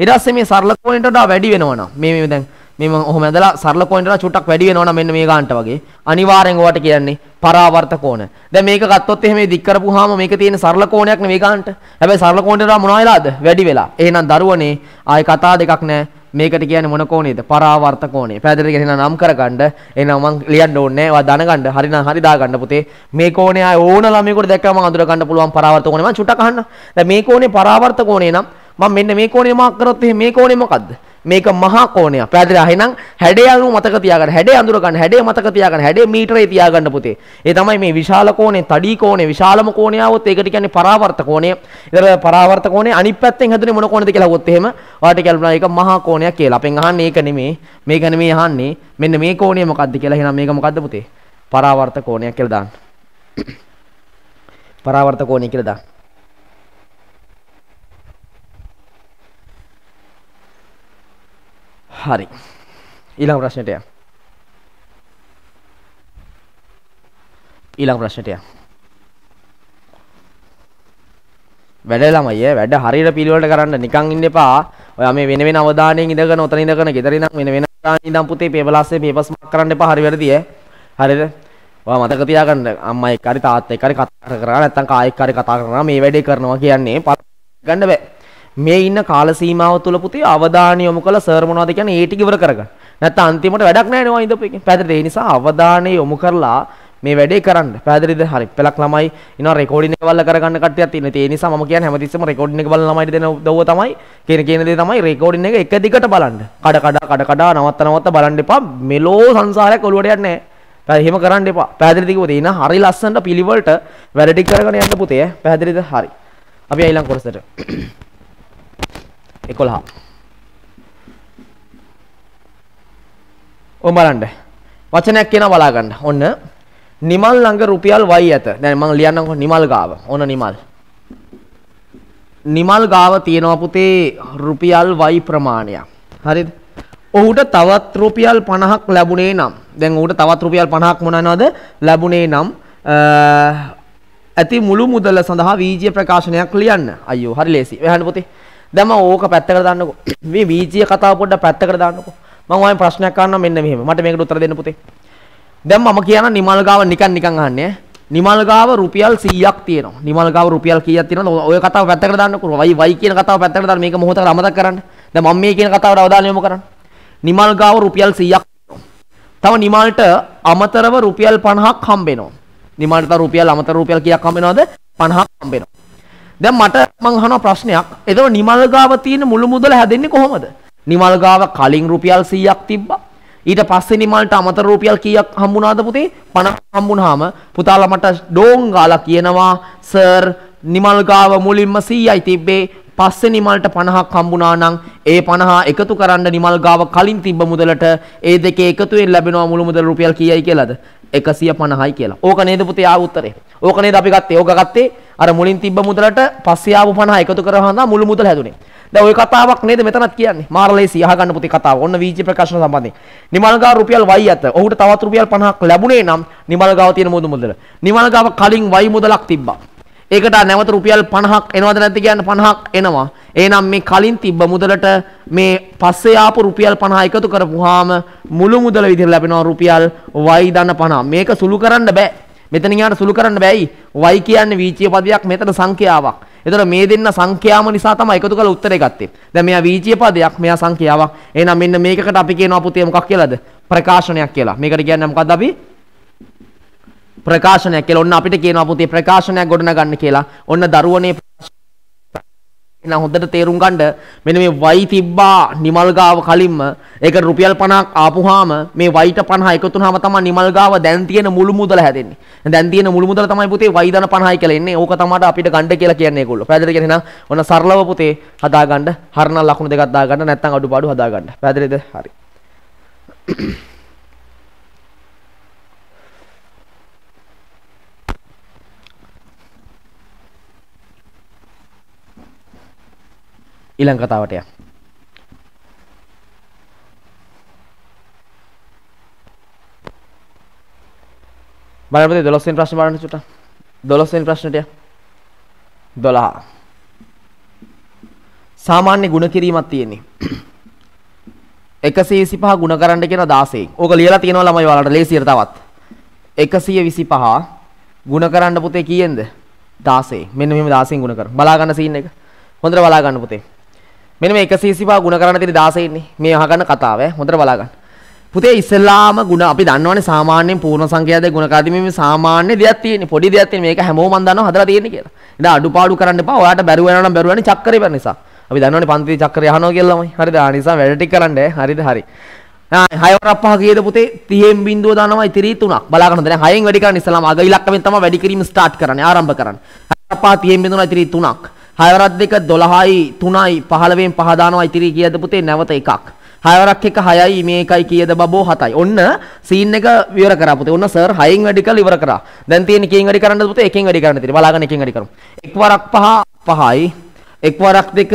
ඊට පස්සේ මේ සරල කෝණයට වඩා වැඩි වෙනවනම් මේ මේ දැන් මේ මම ඔහොම ඇඳලා සරල කොයින්ටලා චුට්ටක් වැඩි වෙනවනම් මෙන්න මේ ගන්නට වගේ අනිවාර්යෙන් ඔයාට කියන්නේ පරාවර්ත කෝණ. දැන් මේක ගත්තොත් එහෙම දික් කරපුවාම මේක තියෙන සරල කෝණයක් නෙවෙයි ගන්නට. හැබැයි සරල කෝණයට මොනවා වෙලාද? වැඩි වෙලා. එහෙනම් දරුවනේ ආයේ කතා දෙකක් නැහැ. මේකට කියන්නේ මොන කෝණේද? පරාවර්ත කෝණේ. පැහැදිලිද කියලා නම් කරගන්න. එහෙනම් මම ලියන්න ඕනේ නැහැ. ඔයා දැනගන්න. හරිනම් හරි දාගන්න පුතේ. මේ කෝණේ ආයේ ඕන ළමයෙකුට දැක්කම මම අඳුර ගන්න පුළුවන් පරාවර්ත කෝණේ. මම චුට්ටක් අහන්න. දැන් මේ කෝණේ පරාවර්ත කෝණේ නම් මම මෙන්න මේ කෝණය මාක් කරොත් එහෙනම් මේ කෝණය මොකද්ද? මේක මහා කෝණයක්. පැහැදිලිද? එහෙනම් හැඩය අනු මතක තියාගන්න. හැඩය අඳුර ගන්න. හැඩය මතක තියාගන්න. හැඩය මීටරේ තියාගන්න පුතේ. ඒ තමයි මේ විශාල කෝණේ, තඩි කෝණේ, විශාලම කෝණේ આવොත් ඒකට කියන්නේ පරාවර්ත කෝණය. ඉතින් පරාවර්ත කෝණේ අනිත් පැත්තෙන් හැදුනේ මොන කෝණද කියලා අහුවොත් එහෙම ඔයාලට කියලුණා ඒක මහා කෝණයක් කියලා. අපෙන් අහන්නේ ඒක නෙමෙයි. මේක නෙමෙයි අහන්නේ. මෙන්න මේ කෝණය මොකද්ද කියලා. එහෙනම් මේක මොකද්ද පුතේ? පරාවර්ත කෝණයක් කියලා දාන්න. පරාවර්ත කෝණය කියලා දාන්න. හරි ඊළඟ ප්‍රශ්නයට යමු ඊළඟ ප්‍රශ්නයට යමු වැඩ ළමයි වැඩ හරියට පිළිවෙලට කරන්න නිකන් ඉන්න එපා. ඔයා මේ වෙන වෙන අවධානයෙන් ඉඳගෙන ඔතන ඉඳගෙන ගෙදර ඉඳන් වෙන වෙන අවධානයෙන් ඉඳන් පුතේ පේපලාස්සේ පේපස් මාක් කරන්න එපා. හරි වැරදි ඈ. හරිද? ඔයා මතක තියාගන්න අම්මා එක්ක හරි තාත්තා එක්ක හරි කතා කරා නැත්නම් කායෙක් හරි කතා කරනවා මේ වැඩේ කරනවා කියන්නේ ගන්න බෑ. මේ ඉන්න කාල සීමාව තුල පුතේ අවධානය යොමු කළ සර් මොනවද කියන්නේ ඒ ටික ඉවර කරගන්න. නැත්නම් අන්තිමට වැඩක් නැහැ නේ ඉඳපු එකෙන්. පැහැදිලිද? ඒ නිසා අවධානය යොමු කරලා මේ වැඩේ කරන්න. පැහැදිලිද? හරි. පළක් ළමයි ඉනවා රෙකෝඩින් එක බලලා කරගන්න කට්ටියක් තියෙනවා. ඒ නිසා මම කියන්නේ හැමතිස්සෙම රෙකෝඩින් එක බලන ළමයිට දෙන උදව්ව තමයි කියන කියන දේ තමයි රෙකෝඩින් එක එක දිගට බලන්න. කඩ කඩ කඩ කඩ නවත්ත නවත්ත බලන්න එපා. මෙලෝ සංසාරයක් ඔලුවට යන්නේ නැහැ. එහෙම කරන්න එපා. පැහැදිලිද කිව්වද? එන හරි ලස්සනට පිළිවෙලට වැඩ ටික කරගෙන යන්න පුතේ. පැහැදිලිද? හරි. අපි ඊළඟ කොටසට 11. ඔම් බලන්න. වචනයක් කියනවා බලා ගන්න. ඔන්න නිමල් ළඟ රුපියල් y ඇත. දැන් මම ලියන්නම්කො නිමල් ගාව. ඔන්න නිමල්. නිමල් ගාව තියෙනවා පුතේ රුපියල් y ප්‍රමාණයක්. හරිද? ඔහුට තවත් රුපියල් 50ක් ලැබුණේ නම් දැන් ඔහුට තවත් රුපියල් 50ක් මොනවාද ලැබුණේ නම් ඇති මුළු මුදල සඳහා වීජීය ප්‍රකාශනයක් ලියන්න. අයියෝ හරි ලේසි. එහාට පුතේ. දැන් මම ඕක පැත්තකට දාන්නකෝ. මේ වීජීය කතාව පොඩ්ඩක් පැත්තකට දාන්නකෝ. මම ඔයන් ප්‍රශ්නයක් අහන්නම් මෙන්න මෙහෙම. මට මේකට උත්තර දෙන්න පුතේ. දැන් මම කියන නිමල් ගාව නිකන් නිකන් අහන්නේ. නිමල් ගාව රුපියල් 100ක් තියෙනවා. නිමල් ගාව රුපියල් කීයක් තියෙනවද? ඔය කතාව පැත්තකට දාන්නකෝ. වයි වයි කියන කතාව පැත්තකට දාන්න මේක මොහොතකට අමතක කරන්න. දැන් මම මේ කියන කතාවට අවධානය යොමු කරන්න. නිමල් ගාව රුපියල් 100ක් තව නිමල්ට අමතරව රුපියල් 50ක් හම්බෙනවා. නිමල්ට රුපියල් අමතර රුපියල් කීයක් හම්බෙනවද? 50ක් හම්බෙනවා. දැන් මට මං අහන ප්‍රශ්නයක්. එතකොට නිමල් ගාව තියෙන මුළු මුදල හැදෙන්නේ කොහොමද? නිමල් ගාව කලින් රුපියල් 100ක් තිබ්බා. ඊට පස්සේ නිමල්ට අමතර රුපියල් කීයක් හම්බුණාද පුතේ? 50ක් හම්බුණාම පුතාලා මට ඩෝන් ගාලා කියනවා සර් නිමල් ගාව මුලින්ම 100යි තිබ්බේ. පස්සේ නිමල්ට 50ක් හම්බුණා නම් ඒ 50 එකතු කරන්න නිමල් ගාව කලින් තිබ්බ මුදලට ඒ දෙකේ එකතුවෙන් ලැබෙනවා මුළු මුදල් රුපියල් කීයයි කියලාද? 150යි කියලා. ඕක නේද පුතේ ආ උත්තරේ. ඕක නේද අපි ගත්තේ. ඕක ගත්තේ අර මුලින් තිබ්බ මුදලට පස්සේ ආපු 50 එකතු කරවහම තමයි මුළු මුදල හැදුනේ. දැන් ওই කතාවක් නේද මෙතනත් කියන්නේ. මාර්ලේසි අහගන්න පුතේ කතාව. ඔන්න වීජ ප්‍රකාශන සම්බන්ධයෙන්. නිමල්ගාව රුපියල් y ඇත. ඔහුට තවත් රුපියල් 50ක් ලැබුණේ නම් නිමල්ගාව තියෙන මුදු මුදල. නිමල්ගාව කලින් y මුදලක් තිබ්බා. ඒකට නැවත රුපියල් 50ක් එනවද නැද්ද කියන්න 50ක් එනවා. එහෙනම් මේ කලින් තිබ්බ මුදලට මේ පස්සේ ආපු රුපියල් 50 එකතු කරපුවාම මුළු මුදල විදිහට ලැබෙනවා රුපියල් y දන 50. මේක සුළු කරන්න බෑ. මෙතන යාට සුළු කරන්න බෑයි. y කියන්නේ වීචීය පදයක් මෙතන සංඛ්‍යාවක්. එතකොට මේ දෙන්න සංඛ්‍යාම නිසා තමයි එකතු කරලා උත්තරේ ගත්තේ. දැන් මෙයා වීචීය පදයක්, මෙයා සංඛ්‍යාවක්. එහෙනම් මෙන්න මේකකට අපි කියනවා පුතේ මොකක් කියලාද? ප්‍රකාශනයක් කියලා. මේකට කියන්නේ මොකද්ද අපි? ප්‍රකාශනයක් කියලා. ඔන්න අපිට කියනවා පුතේ ප්‍රකාශනයක් ගොඩනගන්න කියලා. ඔන්න දරුවනේ ප්‍රකාශන එහෙනම් හොඳට තේරුම් ගන්න මෙන්න මේ y තිබ්බා නිමල් ගාව කලින්ම ඒක රුපියල් 50ක් ආපුවාම මේ y ට 50 එකතු වුනහම තමයි නිමල් ගාව දැන් තියෙන මුළු මුදල හැදෙන්නේ. දැන් තියෙන මුළු මුදල තමයි පුතේ y දන 50යි කියලා එන්නේ. ඕක තමයි අපිට ගන්න කියලා කියන්නේ ඒගොල්ලෝ. පැහැදිලිද කියන්නේ එහෙනම් ඔන්න සරලව පුතේ හදාගන්න හරණ ලකුණු දෙකක් දාගන්න නැත්නම් අඩුපාඩු හදාගන්න. පැහැදිලිද? හරි. ඊළඟ කතාවට යමු. බලන්න පුතේ 12 වෙනි ප්‍රශ්න බලන්න චුට්ටක්. 12 වෙනි ප්‍රශ්නට යමු. 12. සාමාන්‍ය ಗುಣ කිරීමක් තියෙන්නේ. 125 ಗುಣ කරන්න කියන 16. ඕක ලියලා තියෙනවා ළමයි ඔයාලට ලේසියට තවත්. 125 ಗುಣ කරන්න පුතේ කීයෙන්ද? 16. මෙන්න මෙහෙම 16 ගුණ කර. බලා ගන්න සීන් එක. හොඳට බලා ගන්න පුතේ. මෙන්න මේ 125 ගුණ කරන්න තියෙන 16 ඉන්නේ. මේ අහගන්න කතාව ඈ. හොඳට බලා ගන්න. පුතේ ඉස්සෙල්ලාම ගුණ අපි දන්නවනේ සාමාන්‍යයෙන් පූර්ණ සංඛ්‍යාද ගුණ කරද්දී මේ සාමාන්‍ය දෙයක් තියෙන්නේ. පොඩි දෙයක් තියෙන්නේ. මේක හැමෝම මන් දන්නවා හදලා තියෙන්නේ කියලා. ඉතින් අඩුපාඩු කරන්න එපා. ඔයාට බැරුව යනවා නම් බැරුව යන්නේ චක්කරේ බැරි නිසා. අපි දන්නවනේ පන්ති චක්කරේ අහනවා කියලා ළමයි. හරිද? ආ නිසා වැඩ ටික කරන්න ඈ. හරිද? හරි. හයවරක් පහ ගියද පුතේ 30න් බින්දුව දානවා ඉතිරි තුනක් බලාගන්න හොඳ නැහැ හයෙන් වැඩි කරන්න ඉස්සලාම අග ඉලක්කෙන් තමයි වැඩි කිරීම ස්ටාර්ට් කරන්නේ ආරම්භ කරන්නේ හයවරක් පහ 30න් බින්දුව දානවා ඉතිරි තුනක් හයවරක් දෙක 12යි 3යි 15න් පහ දානවා ඉතිරි කීයද පුතේ නැවත එකක් හයවරක් එක 6යි මේ එකයි කීයද බබෝ 7යි ඔන්න සීන් එක විවර කරා පුතේ ඔන්න සර් 6න් වැඩි කරලා ඉවර කරා දැන් තියෙන කීයෙන් වැඩි කරන්නද පුතේ එකෙන් වැඩි කරන්න තියෙන බලාගන්න එකෙන් වැඩි කරමු එක්වරක් පහ 5යි එක්වරක් දෙක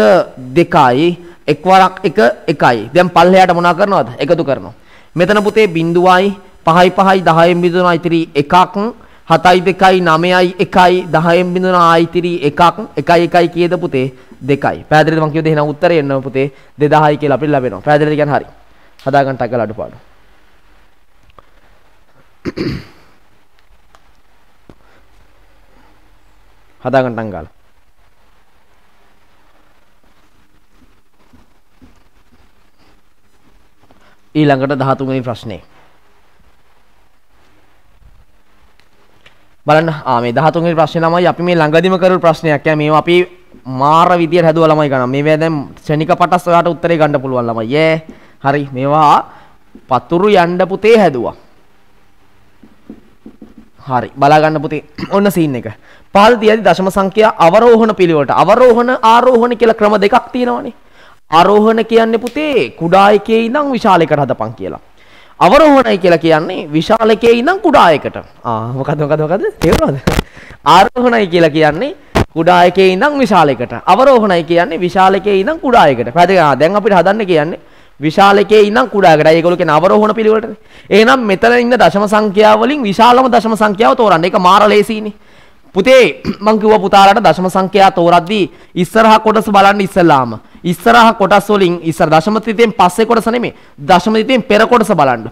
2යි එක්වරක් එක 1යි දැන් පල්ලෙහාට මොනා කරනවද එකතු කරනවා මෙතන පුතේ බිඳුවයි 5යි 5යි 10යි බිඳුනවා ඉතිරි එකක් 7යි 2යි 9යි 1යි 10න් බිඳුන ආයිතිරි 1ක් 1යි 1යි කීයද පුතේ 2යි. පැහැදිලිද මං කියුවද එහෙනම් උත්තරේ එන්න පුතේ 2000යි කියලා අපිට ලැබෙනවා. පැහැදිලිද කියන්නේ හරි. හදාගන්න ටක් කරලා අඩපාඩු. හදාගන්න ටක් ගාලා. ඊළඟට 13 වෙනි ප්‍රශ්නේ. බලන්න මේ දහතුන්ගේ ප්‍රශ්නේ ළමයි අපි මේ ළඟදිම කරපු ප්‍රශ්නයක්. යා මේවා අපි මාර විදියට හැදුවා ළමයි ගන්න. මේවා දැන් ශනික පටස් ඔයාට උත්තරේ ගන්න පුළුවන් ළමයි. ඈ හරි මේවා පතුරු යන්න පුතේ හැදුවා. හරි බලා ගන්න පුතේ. ඔන්න සීන් එක. පහළ තියදී දශම සංඛ්‍යා අවරෝහණ පිළිවෙලට අවරෝහණ ආරෝහණ කියලා ක්‍රම දෙකක් තියෙනවානේ. ආරෝහණ කියන්නේ පුතේ කුඩා එකේ ඉඳන් විශාල එකට හදපන් කියලා. අවරෝහණය කියලා කියන්නේ විශාලකයේ ඉඳන් කුඩා එකකට. ආ මොකද මොකද මොකද? තේරුණාද? ආරෝහණය කියලා කියන්නේ කුඩා එකේ ඉඳන් විශාල එකට. අවරෝහණය කියන්නේ විශාල එකේ ඉඳන් කුඩා එකට. පැහැදිලිද? දැන් අපිට හදන්න කියන්නේ විශාල එකේ ඉඳන් කුඩා එකට. ඒගොල්ලෝ කියන අවරෝහණ පිළිවෙලටනේ. එහෙනම් මෙතන ඉන්න දශම සංඛ්‍යාව වලින් විශාලම දශම සංඛ්‍යාව තෝරන්න. ඒක මාර ලේසියිනේ. පුතේ මං කිව්වා පුතාලට දශම සංඛ්‍යා තෝරද්දී ඉස්සරහා කොටස බලන්න ඉස්සලාම. ඉස්සරහ කොටස් වලින් ඉස්සර දශමතිතයෙන් පස්සේ කොටස නෙමෙයි. දශමතිතයෙන් පෙර කොටස බලන්න.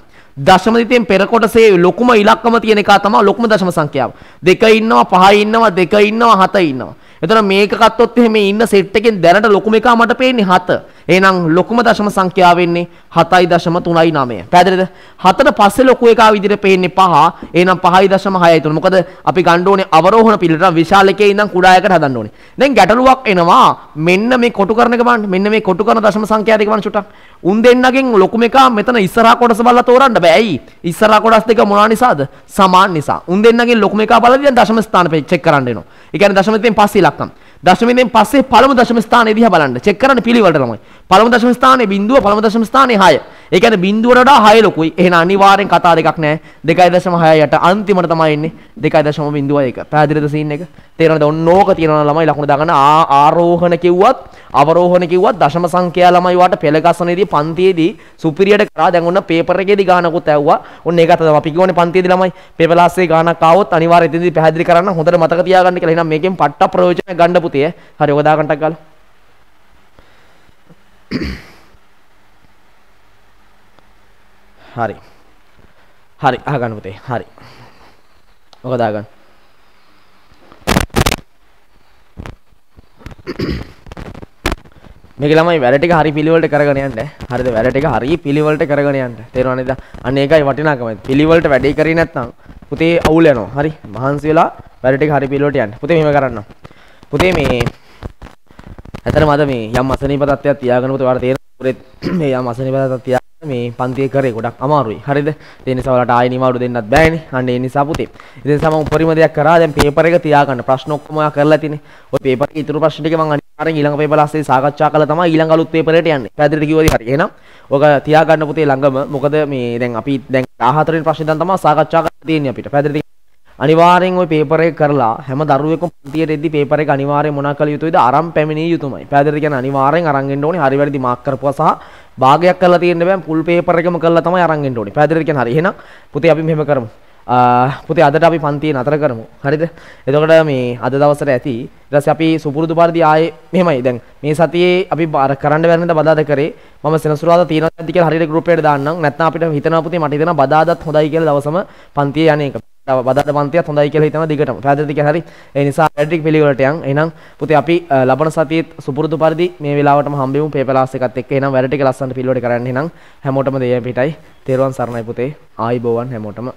දශමතිතයෙන් පෙර කොටසේ ලොකුම ඉලක්කම තියෙන එක තමයි ලොකුම දශම සංඛ්‍යාව. දෙක ඉන්නවා, පහ ඉන්නවා, දෙක ඉන්නවා, හත ඉන්නවා. එතන මේක ගත්තොත් එහෙම ඉන්න සෙට් එකෙන් දැනට ලොකුම එකා මට පේන්නේ 7. එහෙනම් ලොකුම දශම සංඛ්‍යාව වෙන්නේ 7.339. පැහැදිලිද? 7ට පස්සේ ලොකු එකා විදිහට පේන්නේ 5. එහෙනම් 5.6යි තුන. මොකද අපි ගන්න ඕනේ අවරෝහණ පිළිවෙලට විශාල එකේ ඉඳන් කුඩා එකට හදන්න ඕනේ. දැන් ගැටලුවක් එනවා. මෙන්න මේ කොටු කරන එක බලන්න. මෙන්න මේ කොටු කරන දශම සංඛ්‍යාව දෙක බලන්න චුට්ටක්. උන් දෙන්නගෙන් ලොකුම එකා මෙතන ඉස්සරහා කොටස බලලා තෝරන්න බෑ. ඇයි? ඉස්සරහා කොටස් දෙක මොනවා නිසාද? සමාන නිසා. උන් දෙන්නගෙන් ලොකුම එකා බලලා දැන් දශම ස්ථාන චෙක් කරන්න එනවා. ඒ කියන්නේ දශමයෙන් පස්සේ ඉලක්කම්. දශමයෙන් පස්සේ පළමු දශම ස්ථානය දිහා බලන්න. චෙක් කරන්න පිළිවෙලට තමයි. පළමු දශම ස්ථානයේ බිඳුව පළමු දශම ස්ථානයේ 6. ඒ කියන්නේ බිඳුවට වඩා 6 ලොකුයි. එහෙනම් අනිවාර්යෙන් කතා දෙකක් නැහැ. 2.6 යට අන්තිමට තමයි එන්නේ 2.01. පැහැදිලිද සීන් එක? තේරෙනවද? ඔන්න ඕක තියෙනවා ළමයි ලකුණු දාගන්න ආරෝහණ කිව්වත් අවරෝහණ කිව්වත් දශම සංඛ්‍යා ළමයි වාට පෙළ ගසනේදී පන්තියේදී සුපිරියට කරා දැන් ඔන්න පේපර් එකේදී ගානකුත් ඇව්වා. ඔන්න ඒක තමයි අපි කියෝනේ පන්තියේදී ළමයි පෙපලාස්සේ ගානක් ආවොත් අනිවාර්යෙන් එතනදී පැහැදිලි කරන්න හොඳට මතක තියාගන්න කියලා. එහෙනම් මේකෙන් පට්ට ප්‍රයෝජන ගන්න පුතේ. හරි ඔක දාගන්නටක් ගාලා. හරි හරි අහගන්න පුතේ හරි මොකද අහගන්න මේක ළමයි වැඩ ටික හරි පිළිවෙලට කරගෙන යන්න. හරිද? වැඩ ටික හරි පිළිවෙලට කරගෙන යන්න. තේරුණා නේද? අන්න ඒකයි වටිනාකම. පිළිවෙලට වැඩේ කරේ නැත්නම් පුතේ අවුල් යනවා. හරි. මහන්සි වෙලා වැඩ ටික හරි පිළිවෙලට යන්න. පුතේ මෙහෙම කරන්න. පුතේ මේ ඇතර මද මේ යම් අසනීප තත්ත්වයක් තියාගෙනකොට ඔයාලට තේරෙන්නේ මේ යම් අසනීප තත්ත්වයක් තියාගෙන මේ පන්තියේ කරේ ගොඩක් අමාරුයි. හරිද? ඒ නිසා ඔයාලට ආයෙ නිවාඩු දෙන්නත් බෑනේ. අන්න ඒ නිසා පුතේ. ඉතින් සම උපරිම දෙයක් කරා දැන් පේපර් එක තියාගන්න. ප්‍රශ්න ඔක්කොම ඔයා කරලා තිනේ. ඔය පේපර් එකේ ඉතුරු ප්‍රශ්න ටික මම අනිවාර්යෙන් ඊළඟ පේපර් ලස්සේ සාකච්ඡා කරලා තමයි ඊළඟ අලුත් පේපරයට යන්නේ. පැහැදිලිද කිව්වද? හරි. එහෙනම් ඔක තියාගන්න පුතේ ළඟම. මොකද මේ දැන් අපි දැන් 14 වෙනි ප්‍රශ්නේ දැන් තමයි සාකච්ඡා කරලා තියෙන්නේ අපිට. පැහැදිලිද? අනිවාර්යෙන් ওই පේපර් එක කරලා හැම දරුවෙක්ම පන්තියට එද්දි පේපර් එක අනිවාර්යෙන් මොනවා කළ යුතුයිද අරන් පැමිණිය යුතුමයි. පෑදෙට කියන්නේ අනිවාර්යෙන් අරන් එන්න ඕනේ හරි වැරදි මාක් කරපුවා සහ භාගයක් කරලා තියෙන්න බෑ ෆුල් පේපර් එකම කරලා තමයි අරන් එන්න ඕනේ. පෑදෙට කියන්නේ හරි එහෙනම් පුතේ අපි මෙහෙම කරමු. පුතේ අදට අපි පන්තිය නතර කරමු. හරිද? එතකොට මේ අද දවසට ඇති ඊට පස්සේ අපි සුපුරුදු පරිදි ආයේ මෙහෙමයි දැන් මේ සතියේ අපි අර කරන්න බැරි නේද බදාද කරේ. මම සෙනසුරාදා තියනවා නැද්ද කියලා හරියට ගෲප් එකට දාන්නම්. නැත්නම් අපිට හිතනවා පුතේ මට හිතනවා බදාදත් හොඳයි කියලා දවසම පන්තිය යන්නේ. බදට පන්තියත් හොඳයි කියලා හිතනවා දිගටම. පැහැදිලිද කියන්නේ හරි. ඒ නිසා පැඩ්රික් පිළිවෙලට යන්. එහෙනම් පුතේ අපි ලබන සතියේත් සුපුරුදු පරිදි මේ වෙලාවටම හම්බෙමු පේපලාස් එකත් එක්ක. එහෙනම් වැඩ ටික ලස්සනට පිළිවෙලට කරන්න. එහෙනම් හැමෝටම දෙය පිටයි. තෙරුවන් සරණයි පුතේ. ආයිබෝවන් හැමෝටම.